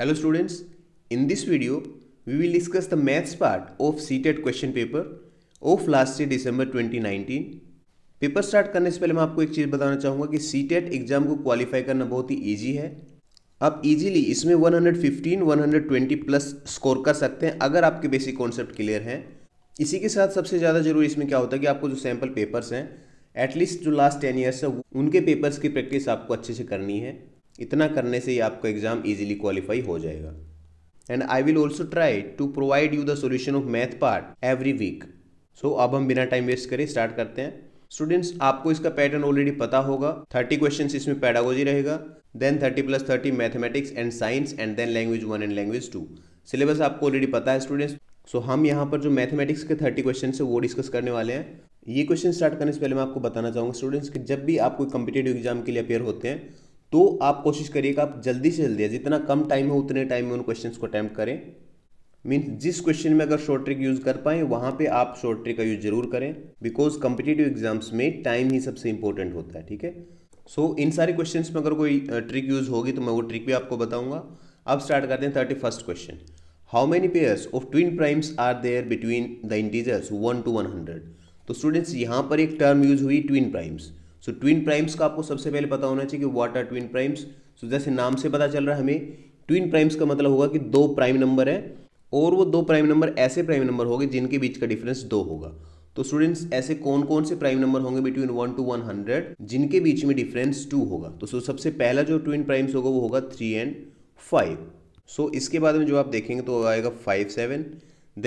Hello students, in this video we will discuss the maths part of CTET question paper of last year December 2019. Paper start करने से पहले मैं आपको एक चीज़ बताना चाहूँगा कि सीटेट एग्जाम को क्वालिफाई करना बहुत ही ईजी है आप इजीली इसमें 115, 120 प्लस स्कोर कर सकते हैं अगर आपके बेसिक कॉन्सेप्ट क्लियर हैं इसी के साथ सबसे ज़्यादा जरूरी इसमें क्या होता है कि आपको जो सैम्पल पेपर्स हैं एटलीस्ट जो लास्ट टेन ईयर्स है उनके पेपर्स की प्रैक्टिस आपको अच्छे से करनी है इतना करने से ही आपका एग्ज़ाम इजीली क्वालिफाई हो जाएगा and I will also try to provide you the solution of math part every week so अब हम बिना टाइम वेस्ट करें स्टार्ट करते हैं स्टूडेंट्स आपको इसका पैटर्न ऑलरेडी पता होगा थर्टी क्वेश्चन इसमें पैडागोजी रहेगा then thirty plus thirty mathematics and science and then language one and language two syllabus आपको ऑलरेडी पता है स्टूडेंट्स सो so, हम यहाँ पर जो मैथमेटिक्स के थर्टी क्वेश्चन है वो डिस्कस करने वाले हैं ये क्वेश्चन स्टार्ट करने से पहले मैं आपको बताना चाहूँगा स्टूडेंट्स कि जब भी आप कोई कम्पिटेटिव एग्जाम के लिए अपेयर होते हैं तो आप कोशिश करिएगा आप जल्दी से जल्दी जितना कम टाइम हो उतने टाइम में उन क्वेश्चन को अटैम्प्ट करें मीन्स जिस क्वेश्चन में अगर शॉर्ट ट्रिक यूज़ कर पाएँ वहाँ पे आप शॉर्ट ट्रिक का यूज़ जरूर करें बिकॉज कम्पिटेटिव एग्जाम्स में टाइम ही सबसे इंपॉर्टेंट होता है ठीक है सो इन सारे क्वेश्चन में अगर कोई ट्रिक यूज़ होगी तो मैं वो ट्रिक भी आपको बताऊंगा अब स्टार्ट करते हैं thirty first question how many pairs of twin primes are there between the integers one to one hundred तो स्टूडेंट्स यहाँ पर एक टर्म यूज हुई twin primes so twin primes का आपको सबसे पहले पता होना चाहिए कि what are twin primes so जैसे नाम से पता चल रहा है हमें ट्विन प्राइम्स का मतलब होगा कि दो प्राइम नंबर है और वो दो प्राइम नंबर ऐसे प्राइम नंबर होंगे जिनके बीच का डिफरेंस दो होगा तो स्टूडेंट्स ऐसे कौन कौन से प्राइम नंबर होंगे between one to one hundred जिनके बीच में डिफरेंस टू होगा तो सो सबसे पहला जो ट्विन प्राइम्स होगा वो होगा थ्री एंड फाइव सो इसके बाद में जो आप देखेंगे तो आएगा five seven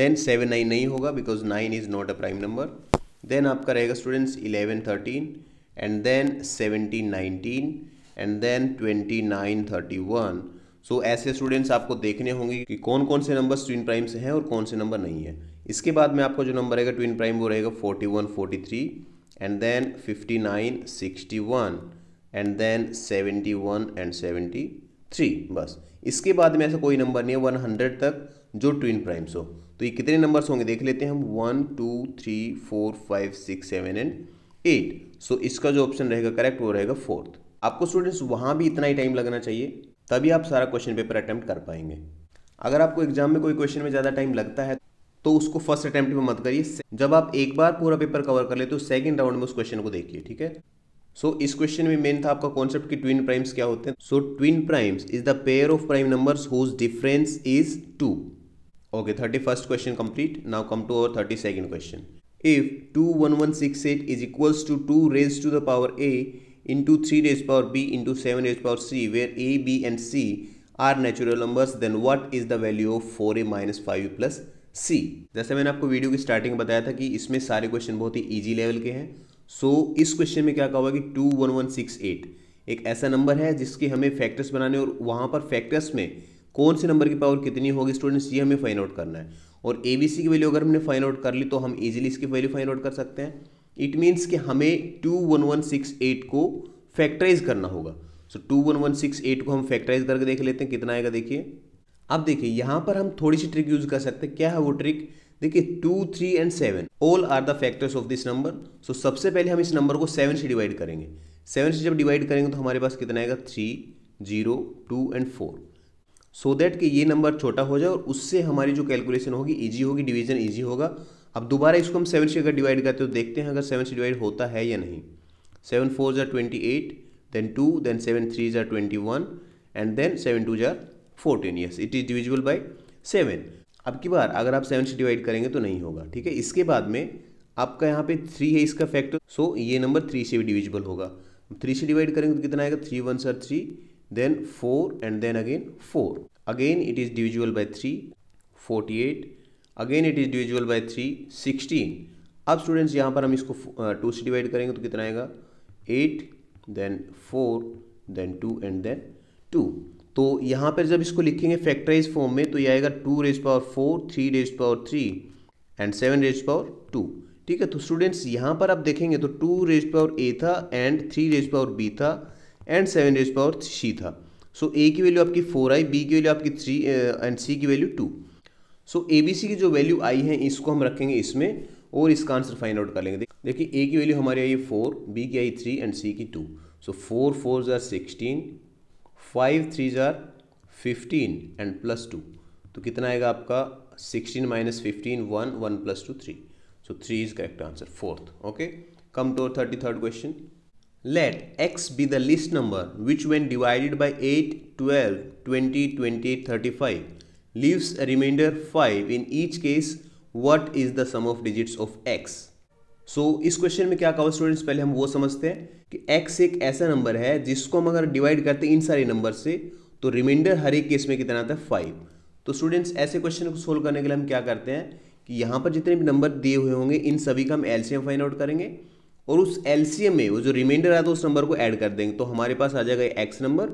then seven nine नहीं होगा because nine is not a prime number then आपका रहेगा students eleven thirteen and then 1719 and and 2931 so so, ऐसे स्टूडेंट्स आपको देखने होंगे कि कौन कौन से नंबर ट्विन प्राइम से हैं और कौन से नंबर नहीं है इसके बाद में आपका जो नंबर रहेगा ट्विन प्राइम वो रहेगा 41 43 and then 59 61 and then 71 and 73 बस इसके बाद में ऐसा कोई नंबर नहीं है 100 तक जो ट्विन प्राइम्स हो तो ये कितने नंबर्स होंगे देख लेते हैं हम one two three four five six seven and eight so इसका जो ऑप्शन रहेगा करेक्ट वो रहेगा फोर्थ आपको स्टूडेंट्स वहाँ भी इतना ही टाइम लगना चाहिए तभी आप सारा क्वेश्चन पेपर अटैम्प्ट कर पाएंगे अगर आपको एग्जाम में कोई क्वेश्चन में ज़्यादा टाइम लगता है तो उसको फर्स्ट अटैम्प्ट में मत करिए जब आप एक बार पूरा पेपर कवर कर ले तो सेकंड राउंड में उस क्वेश्चन को देखिए ठीक है सो so, इस क्वेश्चन में मेन था आपका कॉन्सेप्ट कि ट्विन प्राइम्स क्या होते हैं so twin primes is the pair of prime number whose difference is two okay thirty first question complete now come to our thirty second question if 21168 is equals to 2 raised to the power a into 3 raised to power b into 7 raised to power c where a, b and c are natural numbers then what is the value of 4a minus 5a plus c जैसे मैंने आपको video की starting में बताया था कि इसमें सारे क्वेश्चन बहुत ही इजी लेवल के हैं सो so, इस क्वेश्चन में क्या कहा हुआ कि 21168 एक ऐसा नंबर है जिसके हमें फैक्टर्स बनाने और वहाँ पर फैक्टर्स में कौन से नंबर की पावर कितनी होगी स्टूडेंट्स ये हमें फाइंड आउट करना है और ए बी सी की वैल्यू अगर हमने फाइंड आउट कर ली तो हम इजीली इसकी वैल्यू फाइंड आउट कर सकते हैं इट मीन्स कि हमें two one one six eight को फैक्टराइज करना होगा so two one one six eight को हम फैक्टराइज करके देख लेते हैं कितना आएगा देखिए अब देखिए यहाँ पर हम थोड़ी सी ट्रिक यूज कर सकते हैं क्या है वो ट्रिक देखिए two three and seven all are the factors of this number so सबसे पहले हम इस नंबर को सेवन से डिवाइड करेंगे सेवन से जब डिवाइड करेंगे तो हमारे पास कितना आएगा three zero two and four so so that कि ये नंबर छोटा हो जाए और उससे हमारी जो कैलकुलेशन होगी ईजी होगी डिवीजन ईजी होगा अब दोबारा इसको हम सेवन से अगर डिवाइड करते हो तो देखते हैं अगर सेवन से डिवाइड होता है या नहीं seven fours are twenty eight then two then seven threes tsar twenty one and then seven twos are fourteen yes it is divisible by seven अब की बार अगर आप सेवन से डिवाइड करेंगे तो नहीं होगा ठीक है इसके बाद में आपका यहाँ पे थ्री है इसका फैक्टर सो so ये नंबर थ्री से भी डिविजिबल होगा थ्री से डिवाइड करेंगे तो कितना आएगा three ones are three then 4 and then again 4 again it is divisible by 3 48 again it is divisible by 3 16 अब स्टूडेंट्स यहां पर हम इसको टू uh, से डिवाइड करेंगे तो कितना आएगा eight then four then two and then two तो यहां पर जब इसको लिखेंगे फैक्टराइज फॉर्म में तो ये आएगा two raise power four three raise power three and seven raise power two ठीक है तो स्टूडेंट्स यहां पर आप देखेंगे तो टू रेज पावर ए था and three raise power B था and seven raise power C था सो ए की वैल्यू आपकी फोर आई बी की वैल्यू आपकी थ्री एंड सी की value two so A B C की जो वैल्यू आई है इसको हम रखेंगे इसमें और इसका आंसर फाइंड आउट कर लेंगे देखिए ए की वैल्यू हमारी आई फोर बी की आई थ्री एंड सी की two so four fours are sixteen five threes are fifteen and plus two तो कितना आएगा आपका sixteen minus fifteen one one plus two three so three is correct answer fourth okay come to thirty third question let x be the least number which when divided by 8, 12, 20, twenty 35 leaves a remainder 5 in each case what is the sum of digits of x so so, इस question में क्या कहा students पहले हम वो समझते हैं कि x एक ऐसा नंबर है जिसको हम अगर डिवाइड करते हैं इन सारे नंबर से तो रिमाइंडर हर एक केस में कितना आता है फाइव तो स्टूडेंट्स ऐसे क्वेश्चन को सोल्व करने के लिए हम क्या करते हैं कि यहाँ पर जितने भी नंबर दिए हुए होंगे इन सभी का हम एलसीएम फाइंड आउट करेंगे और उस एल में वो जो रिमाइंडर आया था उस नंबर को ऐड कर देंगे तो हमारे पास आ जाएगा एक्स नंबर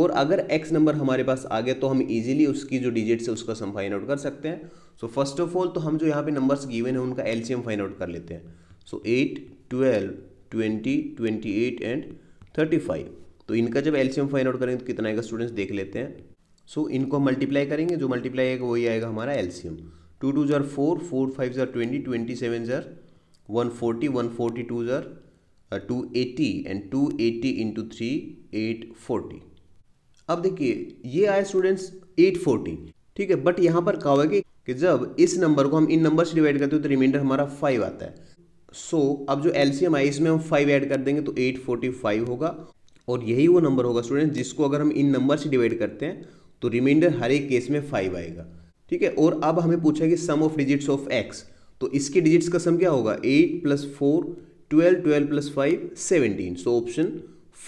और अगर एक्स नंबर हमारे पास आ गया तो हम इजीली उसकी जो डिजिट से उसका सम फाइंड आउट कर सकते हैं सो फर्स्ट ऑफ ऑल तो हम जो यहाँ पे नंबर्स गिवन है उनका एल फाइंड आउट कर लेते हैं so eight twelve twenty twenty eight and thirty five तो इनका जब एल फाइंड आउट करेंगे तो कितना आएगा स्टूडेंट्स देख लेते हैं सो so, इनको मल्टीप्लाई करेंगे जो मल्टीप्लाई आएगा वही आएगा हमारा LCM two twos are four four fives are twenty twenty sevens are 140 142 and 280 eighty into three eight forty अब देखिए ये आए स्टूडेंट्स 840 ठीक है बट यहाँ पर कहा हुआ है कि जब इस नंबर को हम इन नंबर से डिवाइड करते हैं तो रिमाइंडर हमारा फाइव आता है सो so, अब जो एलसीएम आई इसमें हम फाइव ऐड कर देंगे तो 845 होगा और यही वो नंबर होगा स्टूडेंट जिसको अगर हम इन नंबर से डिवाइड करते हैं तो रिमाइंडर हर एक केस में फाइव आएगा ठीक है और अब हमें पूछा कि sum of digits of X तो इसके डिजिट्स का सम क्या होगा eight plus four twelve twelve plus five seventeen so option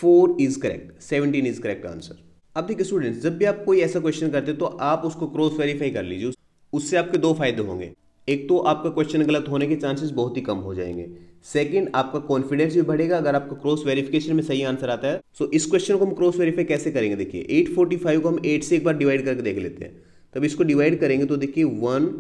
four is correct seventeen is correct answer अब देखिए स्टूडेंट्स जब भी आप कोई ऐसा क्वेश्चन करते हैं तो आप उसको क्रॉस वेरीफाई कर लीजिए उससे आपके दो फायदे होंगे एक तो आपका क्वेश्चन गलत होने के चांसेस बहुत ही कम हो जाएंगे सेकंड आपका कॉन्फिडेंस भी बढ़ेगा अगर आपका क्रॉस वेरिफिकेशन में सही आंसर आता है सो so, इस क्वेश्चन को हम क्रॉस वेरीफाई कैसे करेंगे देखिए 845 को हम 8 से एक बार डिवाइड करके देख लेते हैं तब इसको डिवाइड करेंगे तो देखिए one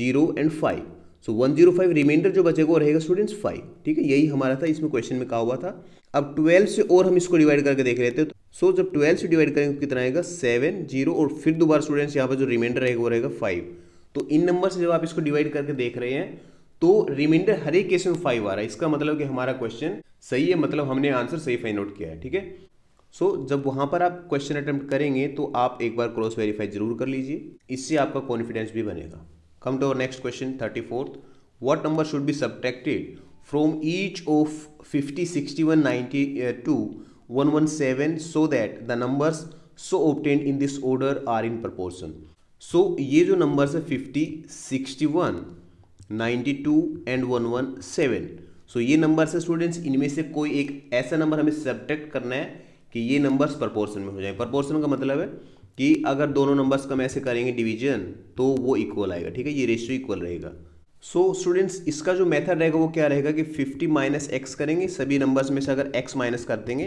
zero and five so one zero five remainder जो बचेगा वो रहेगा स्टूडेंट्स फाइव ठीक है यही हमारा था इसमें क्वेश्चन में कहा हुआ था अब ट्वेल्व से और हम इसको डिवाइड करके देख रहे थे तो सो so, जब ट्वेल्व से डिवाइड करेंगे तो कितना आएगा सेवन जीरो और फिर दोबारा स्टूडेंट्स यहाँ पर जो रिमाइंडर रहेगा वो रहेगा फाइव तो इन नंबर से जब आप इसको डिवाइड करके देख रहे हैं तो रिमाइंडर हर एक केस में फाइव आ रहा है इसका मतलब कि हमारा क्वेश्चन सही है मतलब हमने आंसर सही फाइंड आउट किया है ठीक है सो जब वहां पर आप क्वेश्चन अटेम्प्ट करेंगे तो आप एक बार क्रॉस वेरीफाई जरूर कर लीजिए इससे आपका कॉन्फिडेंस भी बनेगा come to our next question 34th what number should be subtracted from each of 50 61 92 117 so that the numbers so obtained in this order are in proportion so ye jo numbers hai 50 61 92 and 117 so ये numbers है students इनमें से कोई एक ऐसा number हमें subtract करना है कि ये numbers proportion में हो जाए proportion का मतलब है कि अगर दोनों नंबर्स का ऐसे करेंगे डिवीजन तो वो इक्वल आएगा ठीक है ये रेशियो इक्वल रहेगा सो so, स्टूडेंट्स इसका जो मेथड रहेगा वो क्या रहेगा कि 50 माइनस एक्स करेंगे सभी नंबर्स में से अगर x माइनस कर देंगे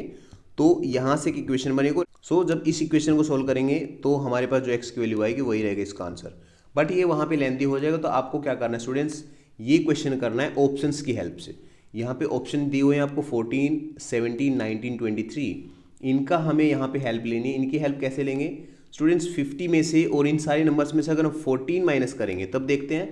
तो यहाँ से एक इक्वेशन बनेगा सो so, जब इस इक्वेशन को सोल्व करेंगे तो हमारे पास जो एक्स की वैल्यू आएगी वही रहेगा इसका आंसर बट ये वहाँ पर लेंथी हो जाएगा तो आपको क्या करना है स्टूडेंट्स ये क्वेश्चन करना है ऑप्शन की हेल्प से यहाँ पे ऑप्शन दिए हुए हैं आपको 14, 17, 19, 23 इनका हमें यहाँ पे हेल्प लेनी है इनकी हेल्प कैसे लेंगे स्टूडेंट्स 50 में से और इन सारे नंबर्स में से अगर हम 14 माइनस करेंगे तब देखते हैं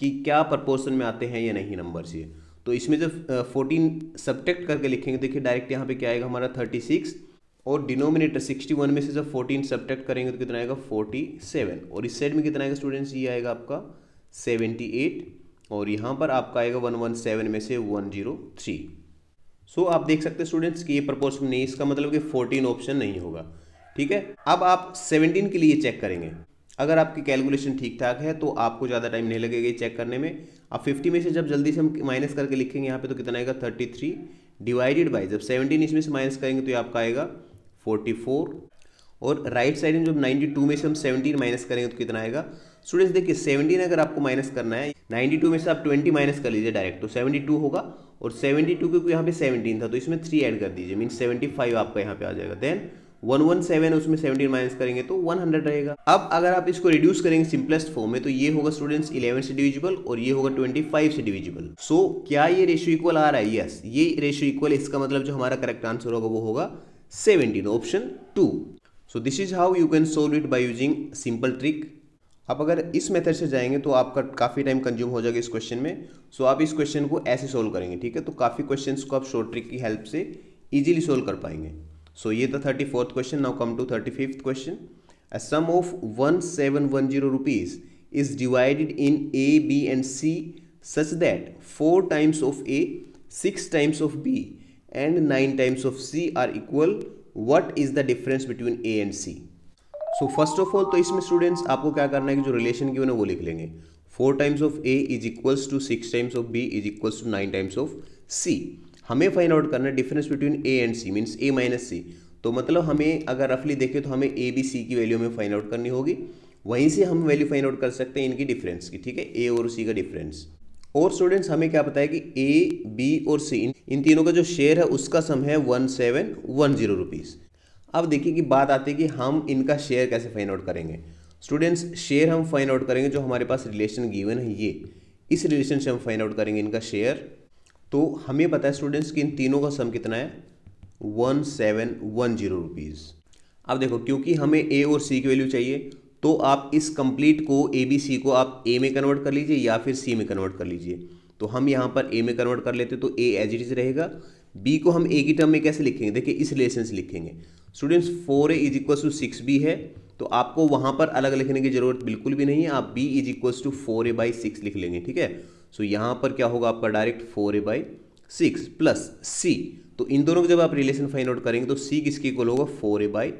कि क्या प्रपोर्सन में आते हैं या नहीं नंबर्स ये तो इसमें जब फोर्टीन सब्टेक्ट करके लिखेंगे देखिए डायरेक्ट यहाँ पे क्या आएगा हमारा थर्टी सिक्स और डिनोमिनेटर सिक्सटी वन में से जब फोर्टीन सब्टेक्ट करेंगे तो कितना आएगा फोर्टी सेवन और इस साइड में कितना आएगा स्टूडेंट्स ये आएगा आपका सेवेंटी एट और यहाँ पर आपका आएगा वन वन सेवन में से वन जीरो थ्री सो आप देख सकते हैं स्टूडेंट्स कि ये प्रपोर्सन नहीं इसका मतलब कि फोर्टीन ऑप्शन नहीं होगा ठीक है अब आप 17 के लिए चेक करेंगे अगर आपकी कैलकुलेशन ठीक ठाक है तो आपको ज़्यादा टाइम नहीं लगेगा ये चेक करने में अब 50 में से जब जल्दी से हम माइनस करके लिखेंगे यहाँ पे तो कितना आएगा 33 डिवाइडेड बाय जब 17 इसमें से माइनस करेंगे तो ये आपका आएगा 44 और राइट साइड में जब 92 में से हम 17 माइनस करेंगे तो कितना आएगा स्टूडेंट्स देखिए सेवनटीन अगर आपको माइनस करना है टू में से आप ट्वेंटी माइनस कर लीजिए डायरेक्ट तो टू होगा और सेवेंटी टू क्योंकि यहाँ पे सेवनटीन था तो इसमें थ्री एड कर दीजिए मीन फाइव आपका यहाँ पे आ जाएगा देन वन वन सेवन उसमें सेवनटीन माइनस करेंगे तो वन हंड्रेड रहेगा अब अगर आप इसको रिड्यूस करेंगे सिंपलेस्ट फॉर्म में तो ये होगा स्टूडेंट्स इलेवन से डिविजिबल और ये होगा ट्वेंटी फाइव से डिविजिबल सो so, क्या ये रेशियो इक्वल आ रहा है यस yes, ये रेशियो इक्वल इसका मतलब जो हमारा करेक्ट आंसर होगा वो होगा seventeen option two so this is how you can solve it by using simple trick आप अगर इस मेथड से जाएंगे तो आपका काफ़ी टाइम कंज्यूम हो जाएगा इस क्वेश्चन में सो so, आप इस क्वेश्चन को ऐसे सोल्व करेंगे ठीक है तो काफ़ी क्वेश्चन को आप शॉर्ट ट्रिक की हेल्प से ईजिली सोल्व कर पाएंगे सो ये था thirty fourth question now come to thirty fifth question a sum of one seven one zero rupees is divided in A B and C such that four times of A six times of B and nine times of C are equal what is the difference between A and C so first of all तो इसमें students आपको क्या करना है कि जो relation की है वो लिख लेंगे four times of A is equals to six times of B is equals to nine times of C हमें फाइंड आउट करना है difference between A and C means A minus C तो मतलब हमें अगर रफली देखें तो हमें ए बी सी की वैल्यू हमें फाइंड आउट करनी होगी वहीं से हम वैल्यू फाइंड आउट कर सकते हैं इनकी डिफरेंस की ठीक है ए और सी का डिफरेंस और स्टूडेंट्स हमें क्या पता है कि ए बी और सी इन तीनों का जो शेयर है उसका सम है one seven one zero rupees अब देखिए कि बात आती है कि हम इनका शेयर कैसे फाइंड आउट करेंगे स्टूडेंट्स शेयर हम फाइंड आउट करेंगे जो हमारे पास रिलेशन गिवन है ये इस रिलेशन से हम फाइंड आउट करेंगे इनका शेयर तो हमें पता है स्टूडेंट्स कि इन तीनों का सम कितना है one seven one zero rupees अब देखो क्योंकि हमें ए और सी की वैल्यू चाहिए तो आप इस कंप्लीट को ए बी सी को आप ए में कन्वर्ट कर लीजिए या फिर सी में कन्वर्ट कर लीजिए तो हम यहाँ पर ए में कन्वर्ट कर लेते तो ए एज इट इज रहेगा बी को हम ए की टर्म में कैसे लिखेंगे देखिए इस रिलेशन से लिखेंगे students four A is equal to six B है तो आपको वहाँ पर अलग लिखने की जरूरत बिल्कुल भी नहीं है आप B is equal to four A by six लिख लेंगे ठीक है सो so, यहाँ पर क्या होगा आपका direct four A by six plus सी तो इन दोनों को जब आप रिलेशन फाइंड आउट करेंगे तो सी किसके इक्वल होगा four A by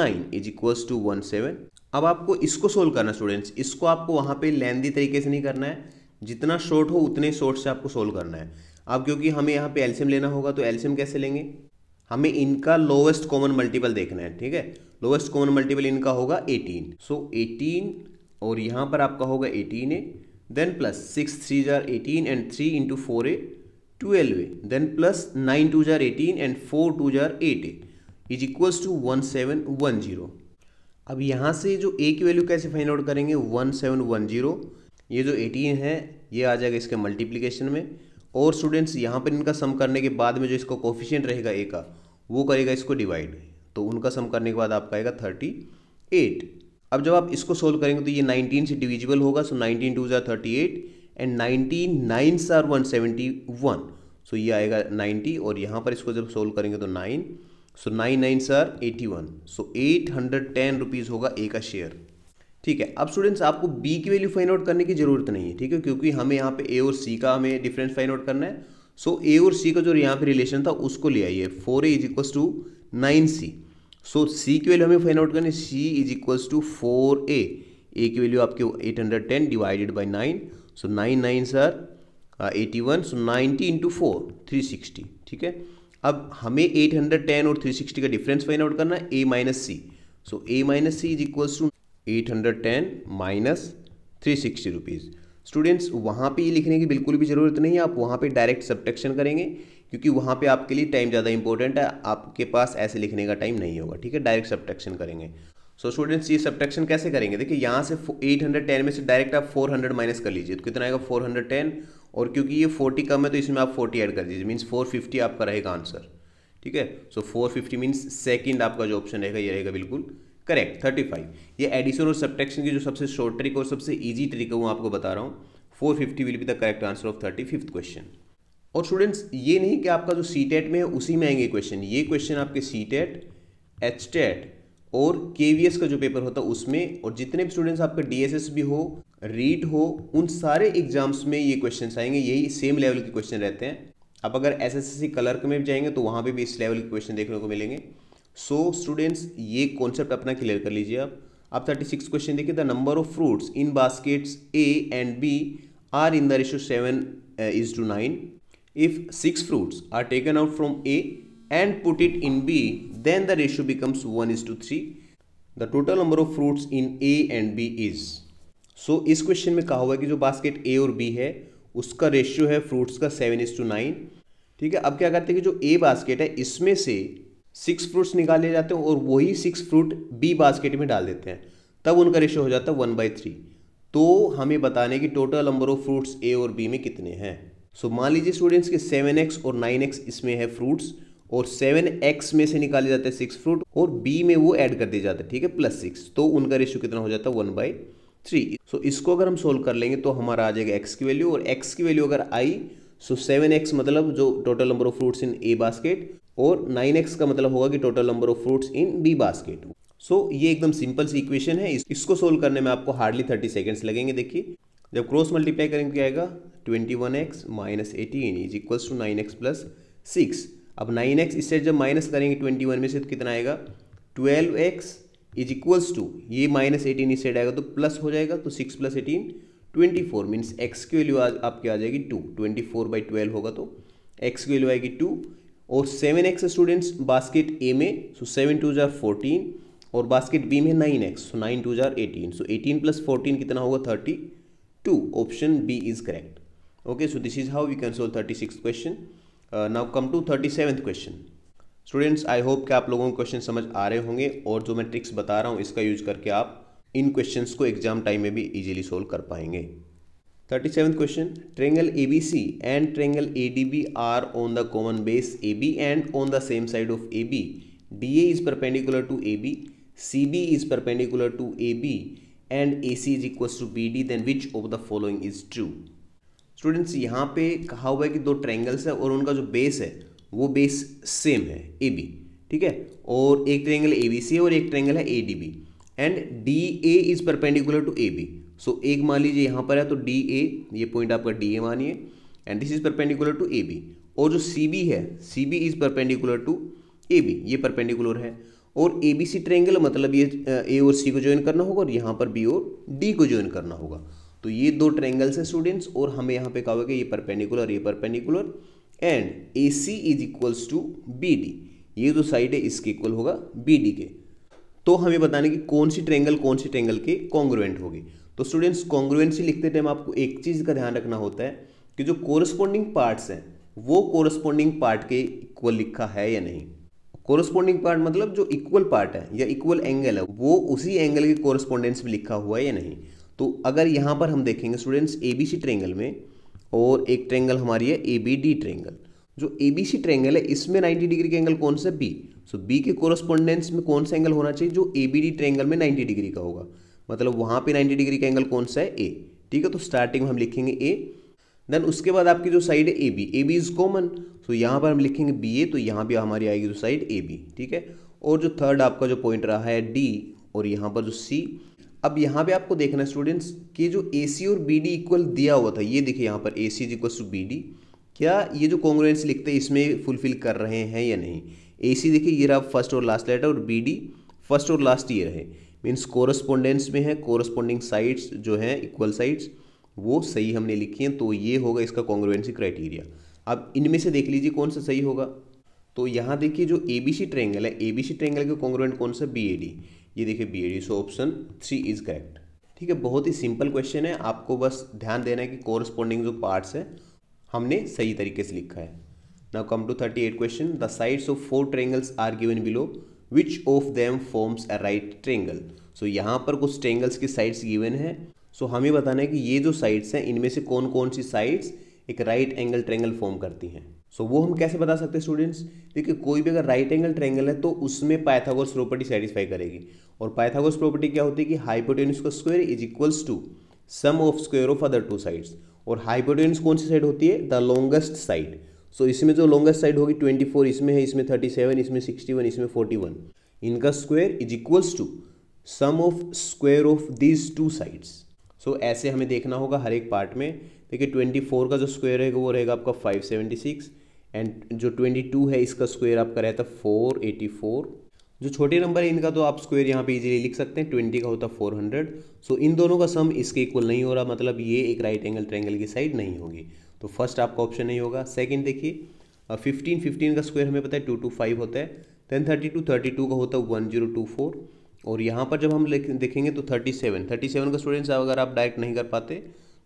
nine is equals to one seven अब आपको इसको सोल्व करना स्टूडेंट्स इसको आपको वहाँ पे लेंदी तरीके से नहीं करना है जितना शॉर्ट हो उतने शॉर्ट से आपको सोल्व करना है अब क्योंकि हमें यहाँ पे एल्शियम लेना होगा तो एल्शियम कैसे लेंगे हमें इनका लोवेस्ट कॉमन मल्टीपल देखना है ठीक है लोवेस्ट कॉमन मल्टीपल इनका होगा एटीन सो एटीन और यहाँ पर आपका होगा eighteen A then plus 6 3s are 18 and 3 into A 12a then plus 9 2s eighteen 18 and 4 2s eight A is equals to one seven one zero अब यहाँ से जो ए की वैल्यू कैसे फाइंड आउट करेंगे वन सेवन वन जीरो ये जो eighteen है ये आ जाएगा इसके मल्टीप्लीकेशन में और स्टूडेंट्स यहाँ पर इनका सम करने के बाद में जो इसका कोफिशियंट रहेगा ए का वो करेगा इसको डिवाइड तो उनका सम करने के बाद आपका आएगा थर्टी एट अब जब आप इसको सोल्व करेंगे तो ये 19 से डिविजिबल होगा so 19 twos are thirty eight and nineteen nines sir one seventy one so ये आएगा 90 और यहाँ पर इसको जब सोल्व करेंगे तो 9 so nine nines are eighty one so eight hundred ten rupees होगा ए का शेयर ठीक है अब स्टूडेंट्स आपको बी की वैल्यू फाइंड आउट करने की ज़रूरत नहीं है ठीक है क्योंकि हमें यहाँ पे ए और सी का हमें डिफरेंस फाइंड आउट करना है सो so, ए और सी का जो यहाँ पे रिलेशन था उसको ले आइए four A is equal to nine C so C की वैल्यू हमें फाइंड आउट करनी C is equals to four A A की वैल्यू आपके eight hundred ten divided by nine so nine nines are eighty one so ninety into four three sixty ठीक है अब हमें eight hundred ten और three sixty का difference find out करना है A minus C so A minus C is equals to eight hundred ten minus three sixty rupees students वहाँ पे ये लिखने की बिल्कुल भी ज़रूरत नहीं है आप वहाँ पे डायरेक्ट सब्टशन करेंगे क्योंकि वहाँ पे आपके लिए टाइम ज़्यादा इंपॉर्टेंट है आपके पास ऐसे लिखने का टाइम नहीं होगा ठीक है डायरेक्ट सब्ट्रैक्शन करेंगे सो so स्टूडेंट्स ये सब्ट्रैक्शन कैसे करेंगे देखिए यहाँ से 810 में से डायरेक्ट आप 400 माइनस कर लीजिए तो कितना आएगा 410 और क्योंकि ये 40 कम है तो इसमें आप 40 ऐड कर दीजिए मीन्स 450 आपका रहेगा आंसर ठीक है so four fifty means second आपका जो ऑप्शन रहेगा ये रहेगा बिल्कुल करेक्ट थर्टी ये एडिशन और सब्ट्रैक्शन की जो सबसे शॉर्ट ट्रिक और सबसे ईजी ट्रिक है वो आपको बता रहा हूँ four fifty will be the correct answer of thirty fifth question और स्टूडेंट्स ये नहीं कि आपका जो सी टेट e में है उसी में आएंगे क्वेश्चन ये क्वेश्चन आपके सी टेट एच टेट और के का जो पेपर होता है उसमें और जितने भी स्टूडेंट्स आपका डी भी हो रीट e हो उन सारे एग्जाम्स में ये क्वेश्चन आएंगे यही सेम लेवल के क्वेश्चन रहते हैं आप अगर एस एस सी क्लर्क में भी जाएंगे तो वहाँ पे भी इस लेवल के क्वेश्चन देखने को मिलेंगे सो so, स्टूडेंट्स ये कॉन्सेप्ट अपना क्लियर कर लीजिए आप आप थर्टी सिक्स क्वेश्चन देखिए the number of fruits in baskets A and B are in the ratio seven is to nine If six fruits are taken out from A and put it in B, then the ratio becomes 1 is to 3. The total number of fruits in A and B is. So so, इस question में कहा हुआ है कि जो basket ए और B है उसका रेशियो है फ्रूट्स का सेवन इज टू नाइन ठीक है अब क्या करते हैं कि जो ए बास्केट है इसमें से सिक्स फ्रूट्स निकाले जाते हैं और वही सिक्स फ्रूट बी बास्केट में डाल देते हैं तब उनका रेशियो हो जाता है वन बाई थ्री तो हमें बताने की total number of fruits A और बी में कितने हैं सो so, मान लीजिए स्टूडेंट्स कि सेवन एक्स और नाइन एक्स इसमें है फ्रूट्स और सेवन एक्स में से निकाले जाते हैं सिक्स फ्रूट और बी में वो ऐड कर दिए जाते हैं ठीक है प्लस सिक्स तो उनका रेशियो कितना हो जाता है वन बाई थ्री सो इसको अगर हम सोल्व कर लेंगे तो हमारा आ जाएगा एक्स की वैल्यू और एक्स की वैल्यू अगर आई सो सेवन एक्स मतलब जो total number of fruits in A basket और नाइन एक्स का मतलब होगा कि total number of fruits in B basket so ये एकदम सिंपल सी इक्वेशन है इसको सोल्व करने में आपको हार्डली थर्टी सेकेंड्स लगेंगे देखिए जब क्रॉस मल्टीप्लाई करेंगे क्या आएगा twenty one x minus eighteen is equals to nine x plus six अब नाइन एक्स इससे जब माइनस करेंगे ट्वेंटी वन में से तो कितना आएगा twelve x is equals to ये माइनस एटीन इस साइड आएगा तो प्लस हो जाएगा तो six plus eighteen twenty four means x की वैल्यू आज आपकी आ जाएगी to twenty four by twelve होगा तो एक्स की वैल्यू आएगी टू और seven x students basket A में सो सेवन टू जार फोर्टीन और बास्केट बी में nine x so nine two जार eighteen so eighteen plus fourteen कितना होगा thirty two option B is correct okay so this is how we can solve thirty six question now come to thirty 37th question students I hope कि आप लोगों को question समझ आ रहे होंगे और जो मैं ट्रिक्स बता रहा हूँ इसका यूज करके आप इन क्वेश्चन को एग्जाम टाइम में भी ईजिली सोल्व कर पाएंगे thirty seven question triangle A B C and triangle A D B are on the common base A B and on the same side of A B D A is perpendicular to A B C B is perpendicular to A B and A C is equal to B D then which of the following is true students यहाँ पे कहा हुआ है कि दो triangles है और उनका जो बेस है वो बेस सेम है ए बी ठीक है और एक ट्रैंगल ए बी सी और एक ट्रैंगल है A D B and D A is perpendicular to A B so एक मान लीजिए यहाँ पर है तो डी ए ये पॉइंट आपका डी ए मानिए and this is perpendicular to A B और जो सी बी है C B is perpendicular to A B ये परपेंडिकुलर है और ए बी सी ट्रेंगल मतलब ये ए और सी को ज्वाइन करना होगा और यहाँ पर बी और डी को ज्वाइन करना होगा तो ये दो ट्रेंगल्स हैं स्टूडेंट्स और हमें यहाँ पे कहा होगा ये परपेंडिकुलर ये perpendicular and A C is equals to B D ये जो साइड है इसके इक्वल होगा बी डी के तो हमें बताने की कौन सी ट्रेंगल कौन सी ट्रेंगल के कॉन्ग्रुएंट होगी तो स्टूडेंट्स कॉन्ग्रुएंसी लिखते टाइम आपको एक चीज़ का ध्यान रखना होता है कि जो कोरस्पोंडिंग पार्ट्स हैं वो कोरस्पोंडिंग पार्ट के इक्वल लिखा है या नहीं कोरस्पोंडिंग पार्ट मतलब जो इक्वल पार्ट है या इक्वल एंगल है वो उसी एंगल के कोरस्पोंडेंस में लिखा हुआ है या नहीं तो अगर यहाँ पर हम देखेंगे students A B C triangle में और एक ट्रेंगल हमारी है ए बी डी ट्रेंगल जो ए बी सी ट्रेंगल है इसमें 90 डिग्री के एंगल कौन सा बी सो बी के कोरस्पोंडेंस में कौन सा एंगल होना चाहिए जो ए बी डी ट्रेंगल में 90 डिग्री का होगा मतलब वहाँ पे 90 डिग्री का एंगल कौन सा है ए ठीक है तो स्टार्टिंग में हम लिखेंगे ए देन उसके बाद आपकी जो साइड है A B A B is common so यहाँ पर हम लिखेंगे बी ए तो यहाँ भी हमारी आएगी जो साइड ए बी ठीक है और जो थर्ड आपका जो पॉइंट रहा है डी और यहाँ पर जो सी अब यहाँ पे आपको देखना है स्टूडेंट्स कि जो ए सी और बी डी इक्वल दिया हुआ था ये देखिए यहाँ पर A C is equal to B D क्या ये जो कॉन्ग्रेंस लिखते हैं इसमें फुलफिल कर रहे हैं या नहीं ए सी देखिए ये रहा फर्स्ट और लास्ट लेटर और बी डी फर्स्ट और लास्ट ये रहे मीन्स कोरस्पोंडेंस में है कोरस्पोंडिंग साइड्स जो हैं इक्वल साइड्स वो सही हमने लिखी हैं तो ये होगा इसका कॉन्ग्रुएंसी क्राइटेरिया अब इनमें से देख लीजिए कौन सा सही होगा तो यहाँ देखिए जो ए बी सी ट्रेंगल है ए बी सी ट्रेंगल का कॉन्ग्रुएंट कौन सा बी ए डी ये देखिए B A D so option three is correct ठीक है बहुत ही सिंपल क्वेश्चन है आपको बस ध्यान देना है कि कॉरस्पॉन्डिंग जो पार्ट्स है हमने सही तरीके से लिखा है now come to thirty eight question the sides of four triangles are given below which of them forms a right triangle so यहाँ पर कुछ ट्रेंगल्स की साइड्स गिवन है सो so, हमें बताना है कि ये जो साइड्स हैं इनमें से कौन कौन सी साइड्स एक राइट एंगल ट्रेंगल फॉर्म करती हैं सो so, वो हम कैसे बता सकते हैं स्टूडेंट्स देखिए कोई भी अगर राइट एंगल ट्रेंगल है तो उसमें पाइथागोरस प्रॉपर्टी सेटिस्फाई करेगी और पाइथागोरस प्रॉपर्टी क्या होती है कि हाइपोटेनस का square is equals to sum of square of other two sides और हाइपोटेनस कौन सी साइड होती है द लॉन्गेस्ट साइड सो इसमें जो लॉन्गेस्ट साइड होगी ट्वेंटी फोर इसमें है इसमें थर्टी सेवन इसमें सिक्सटी वन इसमें फोर्टी वन इनका square is equals to sum of square of these two sides so so, ऐसे हमें देखना होगा हर एक पार्ट में देखिए ट्वेंटी फोर का जो स्क्वायर रहेगा वो रहेगा आपका फाइव सेवेंटी सिक्स एंड जो ट्वेंटी टू है इसका स्क्वायर आपका रहता है फोर एटी फोर जो छोटे नंबर है इनका तो आप स्क्वायर यहाँ पे इजीली लिख सकते हैं ट्वेंटी का होता है फोर हंड्रेड सो इन दोनों का सम इसके इक्वल नहीं हो रहा मतलब ये एक राइट एंगल ट्रैंगल की साइड नहीं होगी तो फर्स्ट आपका ऑप्शन नहीं होगा सेकेंड देखिए फिफ्टीन फिफ्टीन का स्क्वायर हमें पता है टू टू फाइव होता है then thirty two thirty two का होता है वन जीरो टू फोर और यहाँ पर जब हम देखेंगे तो थर्टी सेवन थर्टी सेवन का स्टूडेंट्स अगर आप डायरेक्ट नहीं कर पाते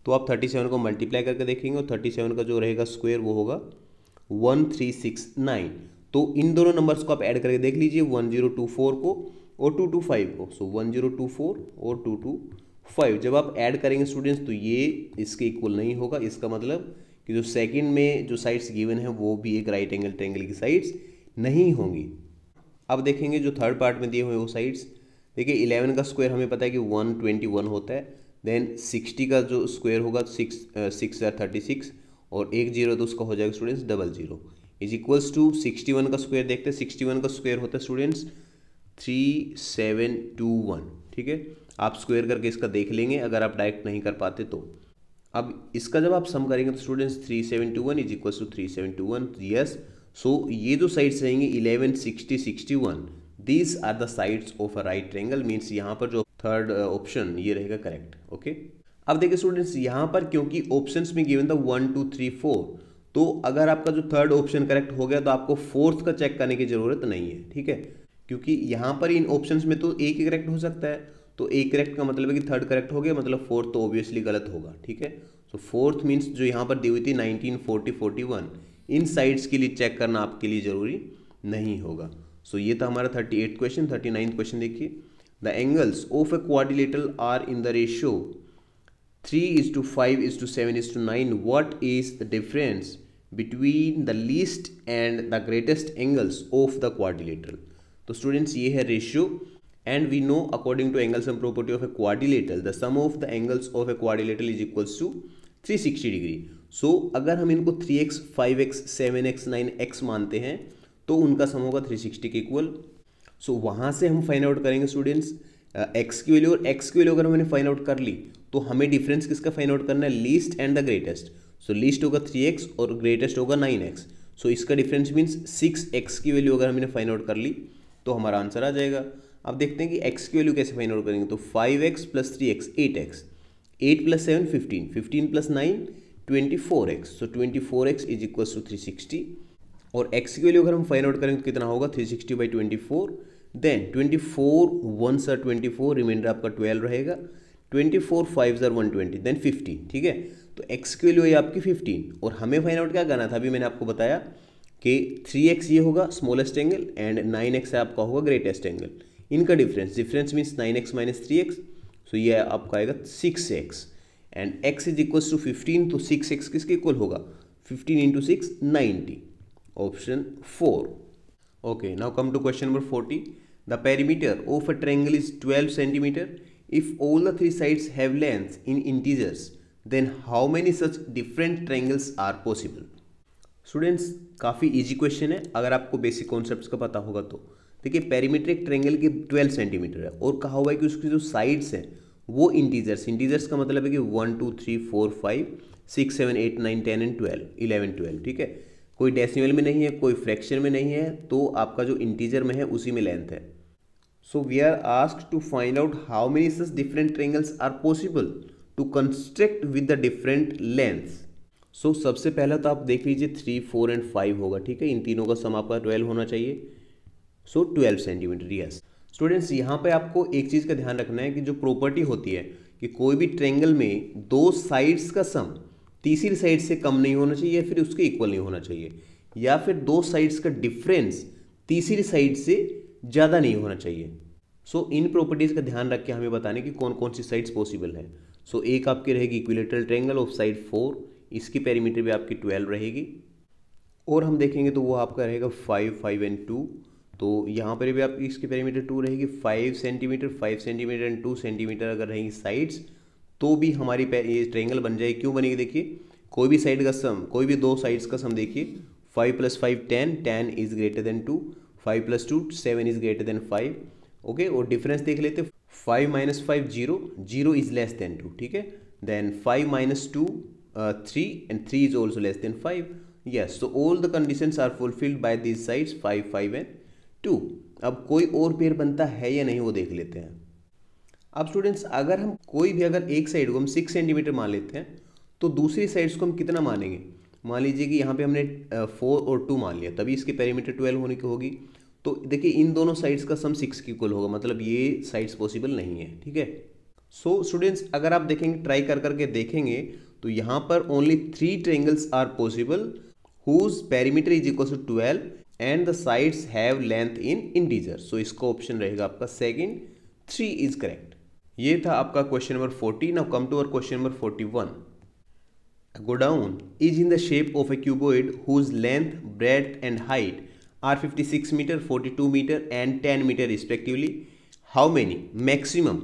तो आप थर्टी सेवन को मल्टीप्लाई करके देखेंगे और थर्टी सेवन का जो रहेगा स्क्वायर वो होगा वन थ्री सिक्स नाइन तो इन दोनों नंबर्स को आप ऐड करके देख लीजिए वन जीरो टू फोर को और टू टू फाइव को so one zero two four और टू टू फाइव जब आप ऐड करेंगे स्टूडेंट्स तो ये इसके इक्वल नहीं होगा इसका मतलब कि जो सेकेंड में जो साइड्स गिवन है वो भी एक राइट एंगल ट्रेंगल की साइड्स नहीं होंगी अब देखेंगे जो थर्ड पार्ट में दिए हुए वो साइड्स देखिए इलेवन का स्क्वायर हमें पता है कि वन ट्वेंटी वन होता है देन सिक्सटी का जो स्क्वायर होगा सिक्स सिक्स या थर्टी सिक्स और एक जीरो तो उसका हो जाएगा students double zero is equals to sixty one का स्क्वायर देखते हैं सिक्सटी वन का स्क्वायर होता है students three seven two one ठीक है आप स्क्वायर करके इसका देख लेंगे अगर आप डायरेक्ट नहीं कर पाते तो अब इसका जब आप सम करेंगे तो students three seven two one is equals to three seven two one yes so ये जो साइड्स रहेंगे eleven sixty sixty one these are the sides of a right triangle means यहाँ पर जो थर्ड ऑप्शन uh, ये रहेगा correct okay अब देखिए स्टूडेंट्स यहाँ पर क्योंकि ऑप्शन में गिवन था वन टू थ्री फोर तो अगर आपका जो थर्ड ऑप्शन करेक्ट हो गया तो आपको फोर्थ का चेक करने की ज़रूरत नहीं है ठीक है क्योंकि यहाँ पर इन ऑप्शंस में तो एक ही करेक्ट हो सकता है तो एक करेक्ट का मतलब है कि थर्ड करेक्ट हो गया मतलब फोर्थ तो ऑब्वियसली गलत होगा ठीक है सो फोर्थ मीन्स जो यहाँ पर दी हुई थी नाइनटीन फोर्टी फोर्टी वन इन साइड्स के लिए चेक करना आपके लिए ज़रूरी नहीं होगा सो ये था हमारा thirty eight question thirty nine question देखिए the angles of a quadrilateral are in the ratio three is to five is to seven is to nine what is the difference between the least and the greatest angles of the quadrilateral तो students ये है ratio we know according to angles and sum of A a the sum of the angles of A a is is to three sixty degree so अगर हम इनको three x x five seven x nine x मानते हैं तो उनका sum होगा three sixty के equal so वहाँ से हम फाइंड आउट करेंगे स्टूडेंट्स एक्स uh, की वैल्यू और एक्स की वैल्यू अगर मैंने फाइंड आउट कर ली तो हमें डिफरेंस किसका फाइंड आउट करना है least and the greatest so least होगा थ्री एक्स और ग्रेटेस्ट होगा नाइन एक्स सो इसका डिफरेंस मीन्स सिक्स एक्स की वैल्यू अगर हमने फाइंड आउट कर ली तो हमारा आंसर आ जाएगा अब देखते हैं कि एक्स की वैल्यू कैसे फाइंड आउट करेंगे तो five x plus three x eight x eight plus seven fifteen fifteen plus nine twenty four x so twenty four x is equals to three sixty और एक्स की value अगर हम find out करें तो कितना होगा three sixty by twenty four then twenty four one sir twenty four remainder आपका twelve रहेगा twenty four five sir one twenty then fifteen ठीक है तो एक्स की वैल्यू है आपकी फिफ्टीन और हमें फाइंड आउट क्या करना था अभी मैंने आपको बताया कि थ्री एक्स ये होगा smallest angle and nine x आपका होगा ग्रेटेस्ट एंगल इनका difference difference means nine x minus three x so ये आपका आएगा six x and x is equals to fifteen तो सिक्स एक्स किसके इक्वल होगा fifteen into six ninety option 4 okay now come to question number 40 the perimeter of a triangle is 12 centimeter if all the three sides have lengths in integers then how many such different triangles are possible students काफ़ी easy question है अगर आपको basic concepts का पता होगा तो देखिए perimeter एक ट्रेंगल के 12 सेंटीमीटर है और कहा हुआ है कि उसकी जो साइड्स हैं वो इंटीजर्स इंटीजर्स का मतलब है कि one two three four five six seven eight nine ten and twelve eleven twelve ठीक है कोई डेसिमल में नहीं है कोई फ्रैक्शन में नहीं है तो आपका जो इंटीजर में है उसी में लेंथ है so we are ask to find out how many such different triangles are possible to construct with the different length सो सबसे पहला तो आप देख लीजिए थ्री फोर एंड फाइव होगा ठीक है इन तीनों का सम आपका ट्वेल्व होना चाहिए so twelve centimetre yes students यहाँ पे आपको एक चीज़ का ध्यान रखना है कि जो प्रॉपर्टी होती है कि कोई भी ट्रेंगल में दो साइड्स का सम तीसरी साइड से कम नहीं होना चाहिए या फिर उसके इक्वल नहीं होना चाहिए या फिर दो साइड्स का डिफरेंस तीसरी साइड से ज़्यादा नहीं होना चाहिए सो so, इन प्रॉपर्टीज़ का ध्यान रख के हमें बताने की कौन कौन सी साइड्स पॉसिबल है सो so, एक आपकी रहेगी equilateral triangle of side four इसकी पैरीमीटर भी आपकी ट्वेल्व रहेगी और हम देखेंगे तो वो आपका रहेगा फाइव फाइव एंड टू तो यहाँ पर भी आपकी इसकी पेरीमीटर टू रहेगी five centimetre five centimetre and two centimetre अगर रहेंगी साइड्स तो भी हमारी ये ट्रेंगल बन जाएगी क्यों बनेगी देखिए कोई भी साइड का सम कोई भी दो साइड्स का सम देखिए five plus five ten ten is greater than two five plus two seven is greater than five okay और डिफरेंस देख लेते five minus five zero zero is less than two ठीक है then five minus two three and three is also less than five yes so all the conditions are fulfilled by this sides five five and two अब कोई और pair बनता है या नहीं वो देख लेते हैं अब स्टूडेंट्स अगर हम कोई भी अगर एक साइड को हम सिक्स सेंटीमीटर मान लेते हैं तो दूसरी साइड्स को हम कितना मानेंगे मान लीजिए कि यहाँ पे हमने फोर और टू मान लिया तभी इसकी पेरीमीटर ट्वेल्व होने की होगी तो देखिए इन दोनों साइड्स का सम सिक्स की इक्वल होगा मतलब ये साइड्स पॉसिबल नहीं है ठीक है सो स्टूडेंट्स अगर आप देखेंगे ट्राई कर करके देखेंगे तो यहाँ पर only three triangles are possible whose perimeter is equal to twelve and the sides have length in integer so इसका ऑप्शन रहेगा आपका सेकेंड थ्री इज करेक्ट ये था आपका question number forty now come to our question number forty one godown is in the shape of a cuboid whose length breadth and height are fifty six metre forty two metre and ten metre respectively how many maximum